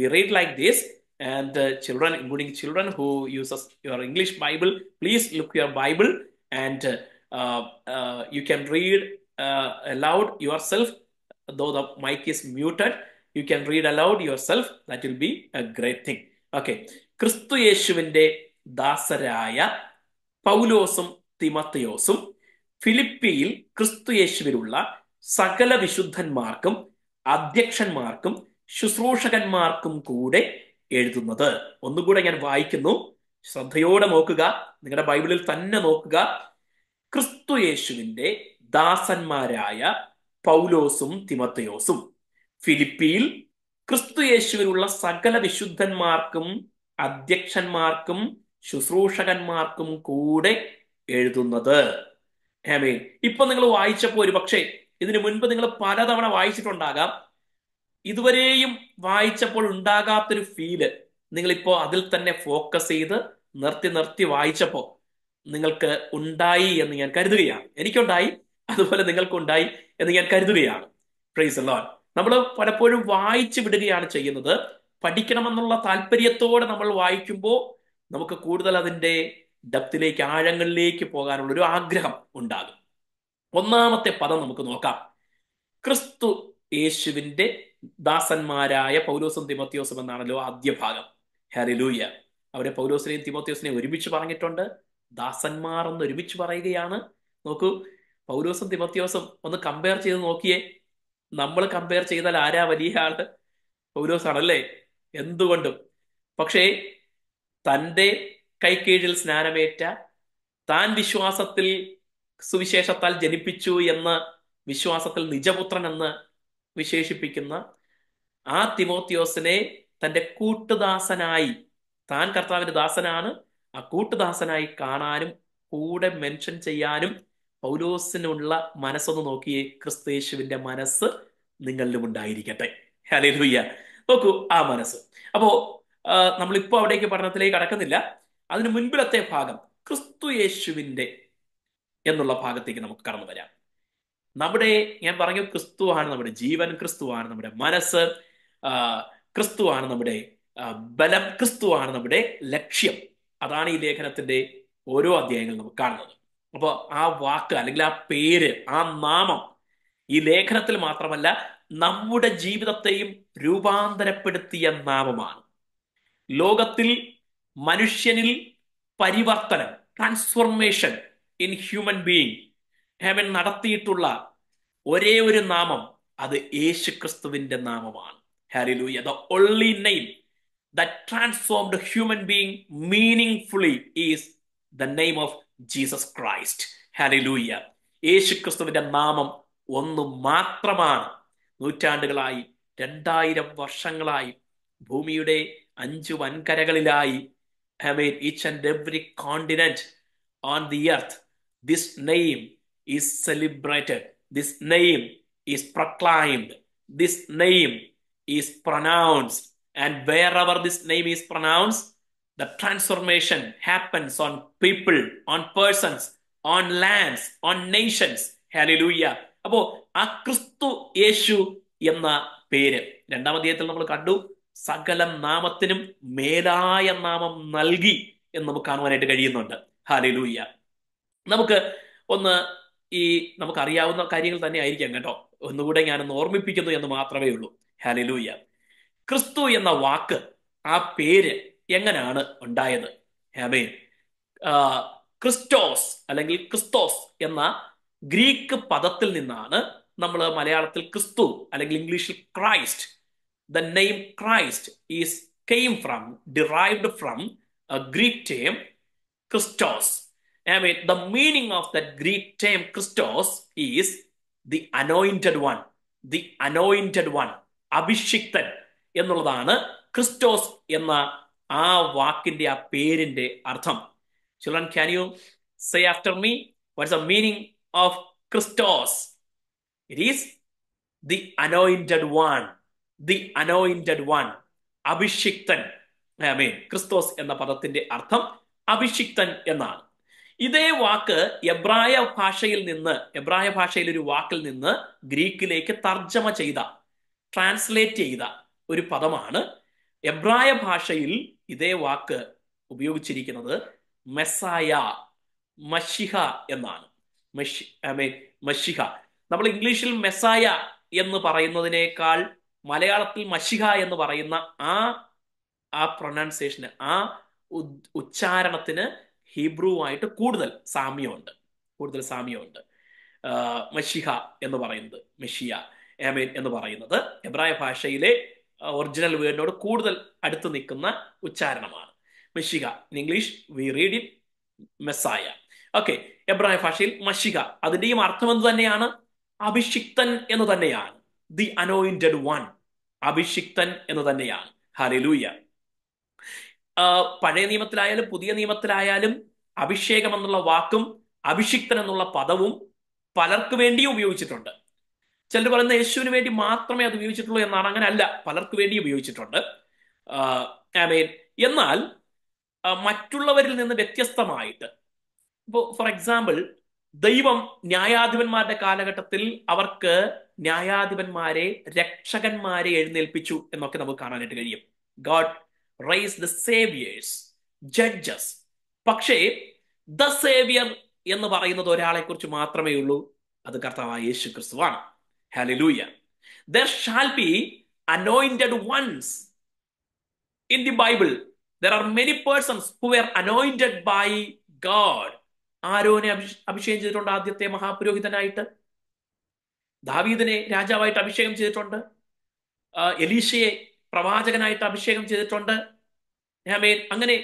we read like this and the children, including children who uses your English Bible, please look your Bible and uh, uh, you can read uh, aloud yourself. Though the mic is muted, you can read aloud yourself. That will be a great thing. Okay. ക്രിസ്തു യേശുവിൻ്റെ ദാസരായ പൗലോസും തിമത്തയോസും ഫിലിപ്പിയിൽ ക്രിസ്തു യേശുവിലുള്ള സകല വിശുദ്ധന്മാർക്കും അധ്യക്ഷന്മാർക്കും ശുശ്രൂഷകന്മാർക്കും കൂടെ എഴുതുന്നത് ഒന്നുകൂടെ ഞാൻ വായിക്കുന്നു ശ്രദ്ധയോടെ നോക്കുക നിങ്ങളുടെ ബൈബിളിൽ തന്നെ നോക്കുക ക്രിസ്തു യേശുവിൻ്റെ ദാസന്മാരായ പൗലോസും തിമത്തയോസും ഫിലിപ്പിയിൽ ക്രിസ്തു യേശുവിനുള്ള സകല വിശുദ്ധന്മാർക്കും അധ്യക്ഷന്മാർക്കും ശുശ്രൂഷകന്മാർക്കും കൂടെ എഴുതുന്നത് ഹേമേ ഇപ്പൊ നിങ്ങൾ വായിച്ചപ്പോൾ ഒരു പക്ഷേ ഇതിനു മുൻപ് നിങ്ങൾ പലതവണ വായിച്ചിട്ടുണ്ടാകാം ഇതുവരെയും വായിച്ചപ്പോൾ ഉണ്ടാകാത്തൊരു ഫീല് നിങ്ങളിപ്പോ അതിൽ തന്നെ ഫോക്കസ് ചെയ്ത് നിർത്തി നിർത്തി വായിച്ചപ്പോൾ നിങ്ങൾക്ക് ഉണ്ടായി എന്ന് ഞാൻ കരുതുകയാണ് എനിക്കുണ്ടായി അതുപോലെ നിങ്ങൾക്കുണ്ടായി എന്ന് ഞാൻ കരുതുകയാണ് പ്രൈസ് ലോൺ നമ്മൾ പലപ്പോഴും വായിച്ചു വിടുകയാണ് ചെയ്യുന്നത് പഠിക്കണമെന്നുള്ള താല്പര്യത്തോടെ നമ്മൾ വായിക്കുമ്പോൾ നമുക്ക് കൂടുതൽ അതിൻ്റെ ഡപ്തിലേക്ക് ആഴങ്ങളിലേക്ക് പോകാനുള്ള ഒരു ആഗ്രഹം ഉണ്ടാകും ഒന്നാമത്തെ പദം നമുക്ക് നോക്കാം ക്രിസ്തു യേശുവിൻ്റെ ദാസന്മാരായ പൗലോസും തിമോത്യോസും എന്നാണല്ലോ ആദ്യ ഭാഗം ഹരലൂയ അവരെ പൗലോസിനെയും തിമോത്യോസിനെയും ഒരുമിച്ച് പറഞ്ഞിട്ടുണ്ട് ദാസന്മാർ എന്ന് ഒരുമിച്ച് പറയുകയാണ് നോക്കൂ പൗലോസും തിമോത്യോസും ഒന്ന് കമ്പയർ ചെയ്ത് നോക്കിയേ നമ്മൾ കമ്പയർ ചെയ്താൽ ആരാ വലിയ ആള് പൗലോസാണല്ലേ എന്തുകൊണ്ടും പക്ഷേ തൻ്റെ കൈകീഴിൽ സ്നാനമേറ്റ താൻ വിശ്വാസത്തിൽ സുവിശേഷത്താൽ ജനിപ്പിച്ചു എന്ന് വിശ്വാസത്തിൽ നിജപുത്രൻ എന്ന് വിശേഷിപ്പിക്കുന്ന ആ തിമോത്തിയോസിനെ തന്റെ കൂട്ടുദാസനായി താൻ കർത്താവിന്റെ ദാസനാണ് ആ കൂട്ടുദാസനായി കാണാനും കൂടെ മെൻഷൻ ചെയ്യാനും പൗലോസിനുള്ള മനസ്സൊന്ന് നോക്കിയേ ക്രിസ്തേശുവിന്റെ മനസ്സ് നിങ്ങളിലും ഉണ്ടായിരിക്കട്ടെ അതെ ലൂയ്യ നോക്കൂ ആ മനസ്സ് അപ്പോ നമ്മളിപ്പോ അവിടേക്ക് പഠനത്തിലേക്ക് കടക്കുന്നില്ല അതിനു മുൻപിലത്തെ ഭാഗം ക്രിസ്തു യേശുവിന്റെ എന്നുള്ള ഭാഗത്തേക്ക് നമുക്ക് കടന്നു വരാം നമ്മുടെ ഞാൻ പറഞ്ഞു ക്രിസ്തുവാണ് നമ്മുടെ ജീവൻ ക്രിസ്തുവാണ് നമ്മുടെ മനസ്സ് ക്രിസ്തുവാണ് നമ്മുടെ ബലം ക്രിസ്തുവാണ് നമ്മുടെ ലക്ഷ്യം അതാണ് ഈ ലേഖനത്തിന്റെ ഓരോ അധ്യായങ്ങൾ നമുക്ക് കാണുന്നത് അപ്പോൾ ആ വാക്ക് അല്ലെങ്കിൽ ആ പേര് ആ നാമം ഈ ലേഖനത്തിൽ മാത്രമല്ല നമ്മുടെ ജീവിതത്തെയും രൂപാന്തരപ്പെടുത്തിയ നാമമാണ് ലോകത്തിൽ മനുഷ്യനിൽ പരിവർത്തനം transformation in human being heaven നടത്തിയിട്ടുള്ള ഒരേ ഒരു നാമം അത് യേശു ക്രിസ്തുവിന്റെ നാമമാണ് ഹാലിലൂയ the holy name the transformed human being meaning fully is the name of Jesus Christ ഹാലിലൂയ യേശു ക്രിസ്തുവിന്റെ നാമം ഒന്ന് മാത്രമാണ് നൂറ്റാണ്ടുകളായി രണ്ടായിരം വർഷങ്ങളായി ഭൂമിയുടെ അഞ്ചു വൻകരകളിലായി ഹമേൻ each and every continent on the earth this name is celebrated. This name is proclaimed. This name is pronounced. And wherever this name is pronounced, the transformation happens on people, on persons, on lands, on nations. ഹാലിലൂയ്യ അപ്പോ ആ ക്രിസ്തു യേശു എന്ന പേര് രണ്ടാം അധ്യായത്തിൽ നമ്മൾ കണ്ടു സകല നാമത്തിനും മേലായ നാമം നൽകി എന്ന് നമുക്ക് കാണുവാനായിട്ട് കഴിയുന്നുണ്ട് ഹാലിലൂയ്യ നമുക്ക് ഒന്ന് ഈ നമുക്കറിയാവുന്ന കാര്യങ്ങൾ തന്നെ ആയിരിക്കാം കേട്ടോ ഒന്നുകൂടെ ഞാനൊന്ന് ഓർമ്മിപ്പിക്കുന്നു എന്ന് മാത്രമേ ഉള്ളൂ ഹാലിലൂയ ക്രിസ്തു എന്ന വാക്ക് ആ പേര് എങ്ങനെയാണ് ഉണ്ടായത് ഹേമേൻ ക്രിസ്റ്റോസ് അല്ലെങ്കിൽ ക്രിസ്തോസ് എന്ന ഗ്രീക്ക് പദത്തിൽ നിന്നാണ് നമ്മൾ മലയാളത്തിൽ ക്രിസ്തു അല്ലെങ്കിൽ ഇംഗ്ലീഷിൽ Christ the name Christ is came from derived from Greek term Christos I mean, the meaning of that Greek term Christos is the anointed one, the anointed one, അഭിഷിക്തൻ എന്നുള്ളതാണ് ക്രിസ്റ്റോസ് എന്ന ആ വാക്കിന്റെ ആ പേരിന്റെ അർത്ഥം children can you say after me what's the meaning of Christos it is the anointed one the anointed one അഭിഷിക്തൻ I mean Christos എന്ന പദത്തിന്റെ അർത്ഥം അഭിഷിക്തൻ എന്നാണ് ഇതേ വാക്ക് എബ്രായ ഭാഷയിൽ നിന്ന് എബ്രായ ഭാഷയിൽ ഒരു വാക്കിൽ നിന്ന് ഗ്രീക്കിലേക്ക് തർജ്ജമ ചെയ്ത ട്രാൻസ്ലേറ്റ് ചെയ്ത ഒരു പദമാണ് എബ്രായ ഭാഷയിൽ ഇതേ വാക്ക് ഉപയോഗിച്ചിരിക്കുന്നത് മെസ്സായ മഷിഹ എന്നാണ് മഷിഹ നമ്മൾ ഇംഗ്ലീഷിൽ മെസ്സായ എന്ന് പറയുന്നതിനേക്കാൾ മലയാളത്തിൽ മഷിഹ എന്ന് പറയുന്ന ആ ആ പ്രൊനൗൺസിയേഷന് ആ ഉച്ചാരണത്തിന് ഹീബ്രുവായിട്ട് കൂടുതൽ സാമ്യമുണ്ട് കൂടുതൽ സാമ്യമുണ്ട് മഷിഹ എന്ന് പറയുന്നത് മെഷിയ ഏമേൻ എന്ന് പറയുന്നത് എബ്രായ ഭാഷയിലെ ഒറിജിനൽ വേർഡിനോട് കൂടുതൽ അടുത്ത് നിൽക്കുന്ന ഉച്ചാരണമാണ് മഷിക in English we read it Messiah okay എബ്രായ ഭാഷയിൽ മഷിക അതിൻ്റെയും അർത്ഥം എന്ത് തന്നെയാണ് അഭിഷിക്തൻ എന്ന് തന്നെയാണ് ദി അനോയിന്റഡ് വൺ അഭിഷിക്തൻ എന്ന് തന്നെയാണ് ഹരലൂയ പഴയ നിയമത്തിലായാലും പുതിയ നിയമത്തിലായാലും അഭിഷേകം എന്നുള്ള വാക്കും അഭിഷിക്തൻ എന്നുള്ള പദവും പലർക്ക് വേണ്ടിയും ഉപയോഗിച്ചിട്ടുണ്ട് ചിലർ പറയുന്ന യേശുവിന് വേണ്ടി മാത്രമേ അത് ഉപയോഗിച്ചിട്ടുള്ളൂ എന്നാണ് അങ്ങനെ അല്ല പലർക്ക് വേണ്ടി ഉപയോഗിച്ചിട്ടുണ്ട് മീൻ എന്നാൽ മറ്റുള്ളവരിൽ നിന്ന് വ്യത്യസ്തമായിട്ട് ഇപ്പോൾ ഫോർ എക്സാമ്പിൾ ദൈവം ന്യായാധിപന്മാരുടെ കാലഘട്ടത്തിൽ അവർക്ക് ന്യായാധിപന്മാരെ രക്ഷകന്മാരെ എഴുന്നേൽപ്പിച്ചു എന്നൊക്കെ നമുക്ക് കാണാനായിട്ട് കഴിയും God raise the saviours judges പക്ഷേ ദ സേവിയർ എന്ന് പറയുന്നത് ഒരാളെ കുറിച്ച് മാത്രമേ ഉള്ളൂ അത് കർത്താവായ യേശു ക്രിസ്തുവാണ് ഹാലിലൂയ there shall be anointed ones in the Bible there are many persons who are anointed by God ആരോനെ അഭിഷേ അഭിഷേകം ചെയ്തിട്ടുണ്ട് ആദ്യത്തെ മഹാപുരോഹിതനായിട്ട് ദാവീദിനെ രാജാവായിട്ട് അഭിഷേകം ചെയ്തിട്ടുണ്ട് എലീഷയെ പ്രവാചകനായിട്ട് അഭിഷേകം ചെയ്തിട്ടുണ്ട് ഹമേൻ അങ്ങനെ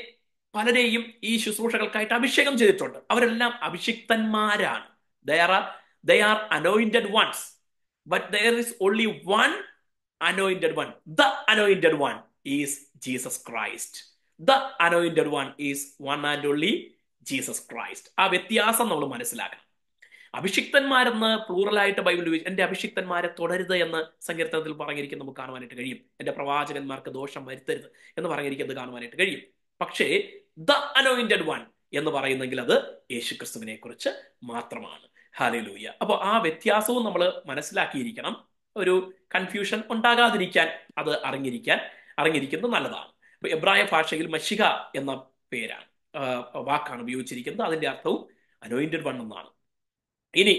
പലരെയും ഈ ശുശ്രൂഷകൾക്കായിട്ട് അഭിഷേകം ചെയ്തിട്ടുണ്ട് അവരെല്ലാം അഭിഷിക്തന്മാരാണ് there are they are anointed ones but there is only one anointed one the anointed one is Jesus Christ the anointed one is one and only Jesus Christ ആ വ്യത്യാസം നമ്മൾ മനസ്സിലാക്കണം അഭിഷിക്തന്മാരെന്ന് പ്ലൂറലായിട്ട് ബൈബിൾ ഉപയോഗിച്ച് എൻ്റെ അഭിഷിക്തന്മാരെ തുടരുത് എന്ന് സങ്കീർത്തനത്തിൽ പറഞ്ഞിരിക്കുന്നത് നമുക്ക് കാണുവാനായിട്ട് കഴിയും എൻ്റെ പ്രവാചകന്മാർക്ക് ദോഷം വരുത്തരുത് എന്ന് പറഞ്ഞിരിക്കുന്നത് കാണുവാനായിട്ട് കഴിയും പക്ഷേ ദ അനോയിൻറ്റഡ് വൺ എന്ന് പറയുന്നെങ്കിൽ അത് ക്രിസ്തുവിനെ കുറിച്ച് മാത്രമാണ് ഹാലലൂയ അപ്പോൾ ആ വ്യത്യാസവും നമ്മൾ മനസ്സിലാക്കിയിരിക്കണം ഒരു കൺഫ്യൂഷൻ ഉണ്ടാകാതിരിക്കാൻ അത് അറിഞ്ഞിരിക്കാൻ അറിഞ്ഞിരിക്കുന്നത് നല്ലതാണ് എബ്രായ ഭാഷയിൽ മഷിക എന്ന പേരാണ് വാക്കാണ് ഉപയോഗിച്ചിരിക്കുന്നത് അതിന്റെ അർത്ഥവും അനോയിൻറ്റഡ് വൺ എന്നാണ് ഇനി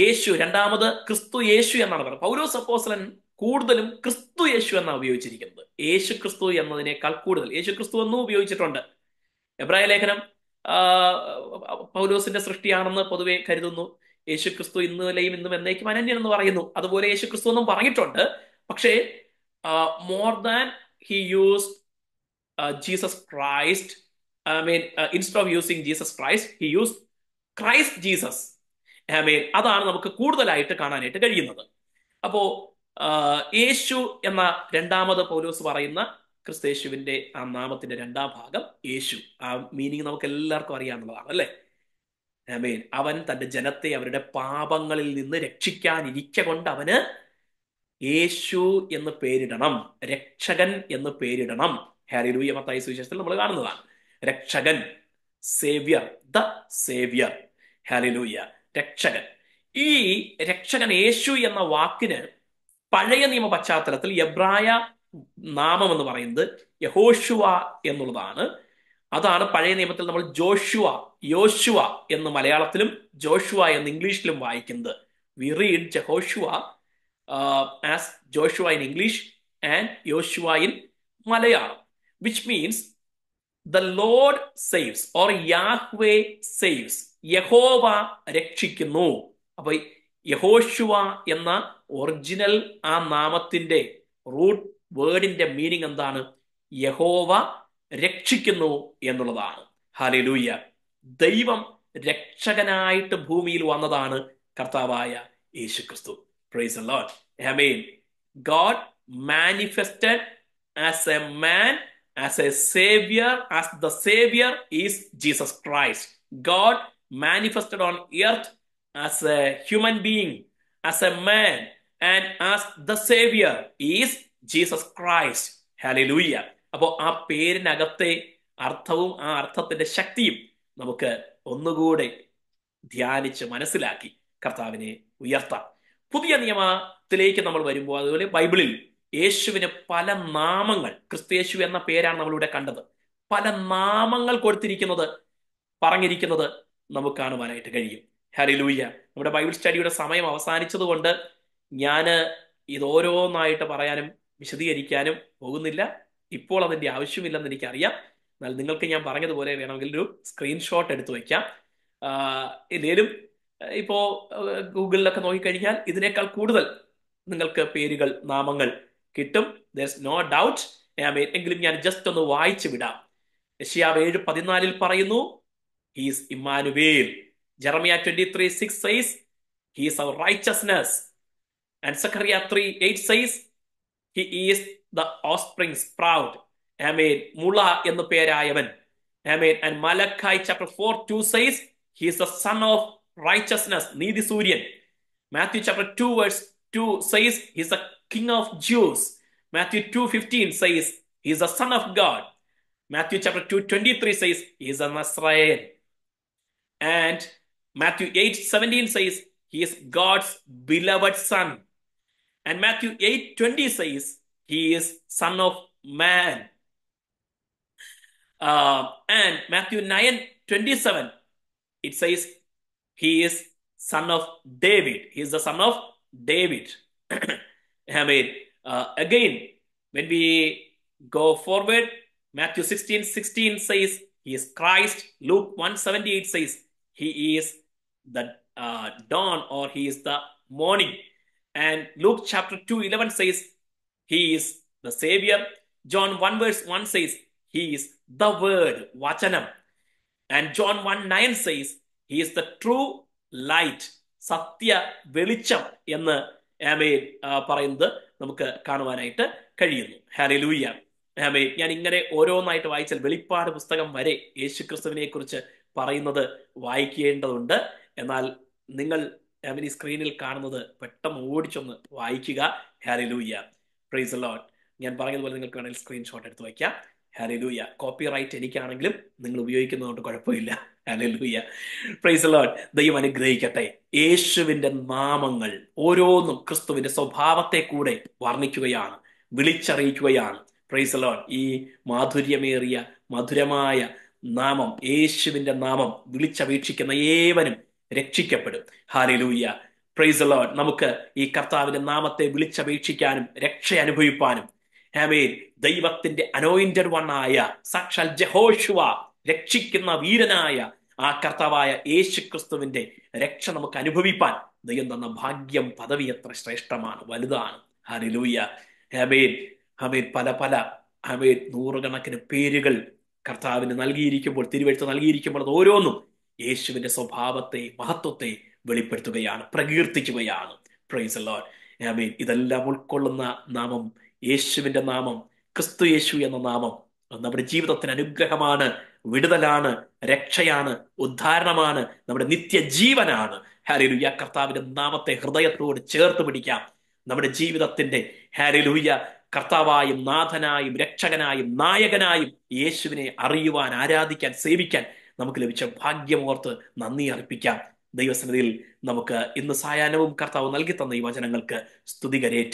യേശു രണ്ടാമത് ക്രിസ്തു യേശു എന്നാണ് പറയുന്നത് പൗരോ സപ്പോസലൻ കൂടുതലും ക്രിസ്തു യേശു എന്നാണ് ഉപയോഗിച്ചിരിക്കുന്നത് യേശു ക്രിസ്തു എന്നതിനേക്കാൾ കൂടുതൽ യേശു ക്രിസ്തു എന്നും ഉപയോഗിച്ചിട്ടുണ്ട് എബ്രായ ലേഖനം പൗലോസിന്റെ സൃഷ്ടിയാണെന്ന് പൊതുവെ കരുതുന്നു യേശു ക്രിസ്തു ഇന്ന് ഇന്നും എന്നേക്കും അനന്യൻ എന്ന് പറയുന്നു അതുപോലെ യേശു ക്രിസ്തു എന്നും പറഞ്ഞിട്ടുണ്ട് പക്ഷേ more than he use Jesus Christ I mean instead of using Jesus Christ he use Christ Jesus ഹമേൻ അതാണ് നമുക്ക് കൂടുതലായിട്ട് കാണാനായിട്ട് കഴിയുന്നത് അപ്പോ യേശു എന്ന രണ്ടാമത് പൗലോസ് പറയുന്ന ക്രിസ്തേശുവിന്റെ ആ നാമത്തിന്റെ രണ്ടാം ഭാഗം യേശു ആ മീനിങ് നമുക്ക് എല്ലാവർക്കും അറിയാവുന്നതാണ് അല്ലേ ഹമേൻ അവൻ തന്റെ ജനത്തെ അവരുടെ പാപങ്ങളിൽ നിന്ന് രക്ഷിക്കാനിരിക്ക കൊണ്ട് അവന് യേശു എന്ന് പേരിടണം രക്ഷകൻ എന്ന് പേരിടണം ലൂയ മത്തായി സുവിശേഷത്തിൽ നമ്മൾ കാണുന്നതാണ് രക്ഷകൻ സേവ്യർ ദ സേവ്യർ ലൂയ്യ രക്ഷകൻ ഈ രക്ഷകൻ യേശു എന്ന വാക്കിന് പഴയ നിയമ പശ്ചാത്തലത്തിൽ എബ്രായ നാമം എന്ന് പറയുന്നത് യഹോഷുവ എന്നുള്ളതാണ് അതാണ് പഴയ നിയമത്തിൽ നമ്മൾ ജോഷുവ യോശുവ എന്ന് മലയാളത്തിലും ജോഷുവ എന്ന് ഇംഗ്ലീഷിലും വായിക്കുന്നത് we read Jehoshua as Joshua in English and Yoshua in Malayalam which means the Lord saves or Yahweh saves യഹോവ രക്ഷിക്കുന്നു അപ്പൊ യഹോശുവ എന്ന ഒറിജിനൽ ആ നാമത്തിന്റെ റൂട്ട് വേർഡിന്റെ മീനിങ് എന്താണ് യഹോവ രക്ഷിക്കുന്നു എന്നുള്ളതാണ് ഹലിലൂയ ദൈവം രക്ഷകനായിട്ട് ഭൂമിയിൽ വന്നതാണ് കർത്താവായ യേശു ക്രിസ്തു പ്രൈസ് ഹമീൻ God manifested as a man as a saviour as the saviour is Jesus Christ God manifested on earth as a human being, as a man, and as the Savior is Jesus Christ. Hallelujah. അപ്പോൾ ആ പേരിനകത്തെ അർത്ഥവും ആ അർത്ഥത്തിന്റെ ശക്തിയും നമുക്ക് ഒന്നുകൂടെ ധ്യാനിച്ച് മനസ്സിലാക്കി കർത്താവിനെ ഉയർത്താം പുതിയ നിയമത്തിലേക്ക് നമ്മൾ വരുമ്പോൾ അതുപോലെ ബൈബിളിൽ യേശുവിന് പല നാമങ്ങൾ ക്രിസ്തു എന്ന പേരാണ് നമ്മളിവിടെ കണ്ടത് പല നാമങ്ങൾ കൊടുത്തിരിക്കുന്നത് പറഞ്ഞിരിക്കുന്നത് നമുക്ക് കാണുവാനായിട്ട് കഴിയും ലൂയ്യ നമ്മുടെ ബൈബിൾ സ്റ്റഡിയുടെ സമയം അവസാനിച്ചതുകൊണ്ട് ഞാൻ ഇത് ഓരോന്നായിട്ട് പറയാനും വിശദീകരിക്കാനും പോകുന്നില്ല ഇപ്പോൾ അതിൻ്റെ ആവശ്യമില്ലെന്ന് എനിക്കറിയാം എന്നാൽ നിങ്ങൾക്ക് ഞാൻ പറഞ്ഞതുപോലെ വേണമെങ്കിൽ ഒരു സ്ക്രീൻഷോട്ട് എടുത്തു വയ്ക്കാം എന്തേലും ഇപ്പോൾ ഗൂഗിളിലൊക്കെ നോക്കിക്കഴിഞ്ഞാൽ ഇതിനേക്കാൾ കൂടുതൽ നിങ്ങൾക്ക് പേരുകൾ നാമങ്ങൾ കിട്ടും ദർസ് നോ ഡൗട്ട് എങ്കിലും ഞാൻ ജസ്റ്റ് ഒന്ന് വായിച്ചു വിടാം യഷ്യാവ് ഏഴ് പതിനാലിൽ പറയുന്നു He is Immanuel. Jeremiah 23 6 says, He is our righteousness. And Zechariah 3 8 says, He is the offspring sprout. Amen. Mula എന്ന് I Amen. And Malachi chapter 4 2 says, He is the son of righteousness, Nidhi Surian. Matthew chapter 2 verse 2 says, He is the king of Jews. Matthew 2.15 says, He is the son of God. Matthew chapter 2.23 says, He is a messiah. And Matthew 8 17 says, He is God's beloved Son. And Matthew 8 20 says, He is Son of Man. Uh, and Matthew 9 27, it says, He is Son of David. He is the Son of David. I mean, uh, again, when we go forward, Matthew 16 16 says, He is Christ. Luke 178 says, He is the uh, dawn or he is the morning. And Luke chapter 2 11 says, He is the Savior. John 1 verse 1 says, He is the Word, Vachanam. And John 1 9 says, He is the true light, Satya Velicham എന്ന് ആമേൻ പറയുന്നത് നമുക്ക് കാണുവാനായിട്ട് കഴിയുന്നു ഹരലൂയ ആമേൻ ഞാൻ ഇങ്ങനെ ഓരോന്നായിട്ട് വായിച്ചാൽ വെളിപ്പാട് പുസ്തകം വരെ യേശുക്രിസ്തുവിനെ കുറിച്ച് പറയുന്നത് വായിക്കേണ്ടതുണ്ട് എന്നാൽ നിങ്ങൾ ഈ സ്ക്രീനിൽ കാണുന്നത് പെട്ടെന്ന് ഓടിച്ചൊന്ന് വായിക്കുക ഹാരി ലൂയ്യ പ്രൈസ് ലോട്ട് ഞാൻ പറഞ്ഞതുപോലെ നിങ്ങൾക്ക് വേണമെങ്കിൽ സ്ക്രീൻഷോട്ട് എടുത്ത് വയ്ക്കാം ഹാരി ലൂയ്യ കോപ്പി റൈറ്റ് എനിക്കാണെങ്കിലും നിങ്ങൾ ഉപയോഗിക്കുന്നതുകൊണ്ട് കുഴപ്പമില്ല ഹാരി ലൂയ്യ പ്രൈസ് ലോട്ട് ദൈവം അനുഗ്രഹിക്കട്ടെ യേശുവിൻ്റെ നാമങ്ങൾ ഓരോന്നും ക്രിസ്തുവിൻ്റെ സ്വഭാവത്തെ കൂടെ വർണ്ണിക്കുകയാണ് വിളിച്ചറിയിക്കുകയാണ് പ്രൈസ് ലോട്ട് ഈ മാധുര്യമേറിയ മധുരമായ നാമം യേശുവിന്റെ നാമം വിളിച്ചപേക്ഷിക്കുന്ന ഏവനും രക്ഷിക്കപ്പെടും ഹാലലൂയ്യ പ്രൈസ് ലോഡ് നമുക്ക് ഈ കർത്താവിന്റെ നാമത്തെ വിളിച്ചപേക്ഷിക്കാനും രക്ഷ അനുഭവിപ്പാനും ഹാമേൽ ദൈവത്തിന്റെ അനോയിന്റഡ് വണ്ണായ സാക്ഷാൽ ജഹോഷുവ രക്ഷിക്കുന്ന വീരനായ ആ കർത്താവായ യേശു ക്രിസ്തുവിന്റെ രക്ഷ നമുക്ക് അനുഭവിപ്പാൻ ദൈവം തന്ന ഭാഗ്യം പദവി എത്ര ശ്രേഷ്ഠമാണ് വലുതാണ് ഹരിലൂയ ഹമേൻ ഹമേൽ പല പല ഹമേൽ നൂറുകണക്കിന് പേരുകൾ കർത്താവിന് നൽകിയിരിക്കുമ്പോൾ തിരുവഴുത്ത് നൽകിയിരിക്കുമ്പോൾ അത് ഓരോന്നും യേശുവിന്റെ സ്വഭാവത്തെ മഹത്വത്തെ വെളിപ്പെടുത്തുകയാണ് പ്രകീർത്തിക്കുകയാണ് പ്രൈസ് ലോൺ ആമീൻ ഇതെല്ലാം ഉൾക്കൊള്ളുന്ന നാമം യേശുവിന്റെ നാമം ക്രിസ്തു യേശു എന്ന നാമം നമ്മുടെ ജീവിതത്തിന് അനുഗ്രഹമാണ് വിടുതലാണ് രക്ഷയാണ് ഉദ്ധാരണമാണ് നമ്മുടെ നിത്യജീവനാണ് ഹാരിലുയ്യ കർത്താവിന്റെ നാമത്തെ ഹൃദയത്തോട് ചേർത്ത് പിടിക്കാം നമ്മുടെ ജീവിതത്തിന്റെ ഹാരിലുയ്യ കർത്താവായും നാഥനായും രക്ഷകനായും നായകനായും യേശുവിനെ അറിയുവാൻ ആരാധിക്കാൻ സേവിക്കാൻ നമുക്ക് ലഭിച്ച ഭാഗ്യമോർത്ത് നന്ദി അർപ്പിക്കാം ദൈവസന്നിധിയിൽ നമുക്ക് ഇന്ന് സായാഹ്നവും കർത്താവ് നൽകി തന്ന ഈ വചനങ്ങൾക്ക് സ്തുതികരേറ്റ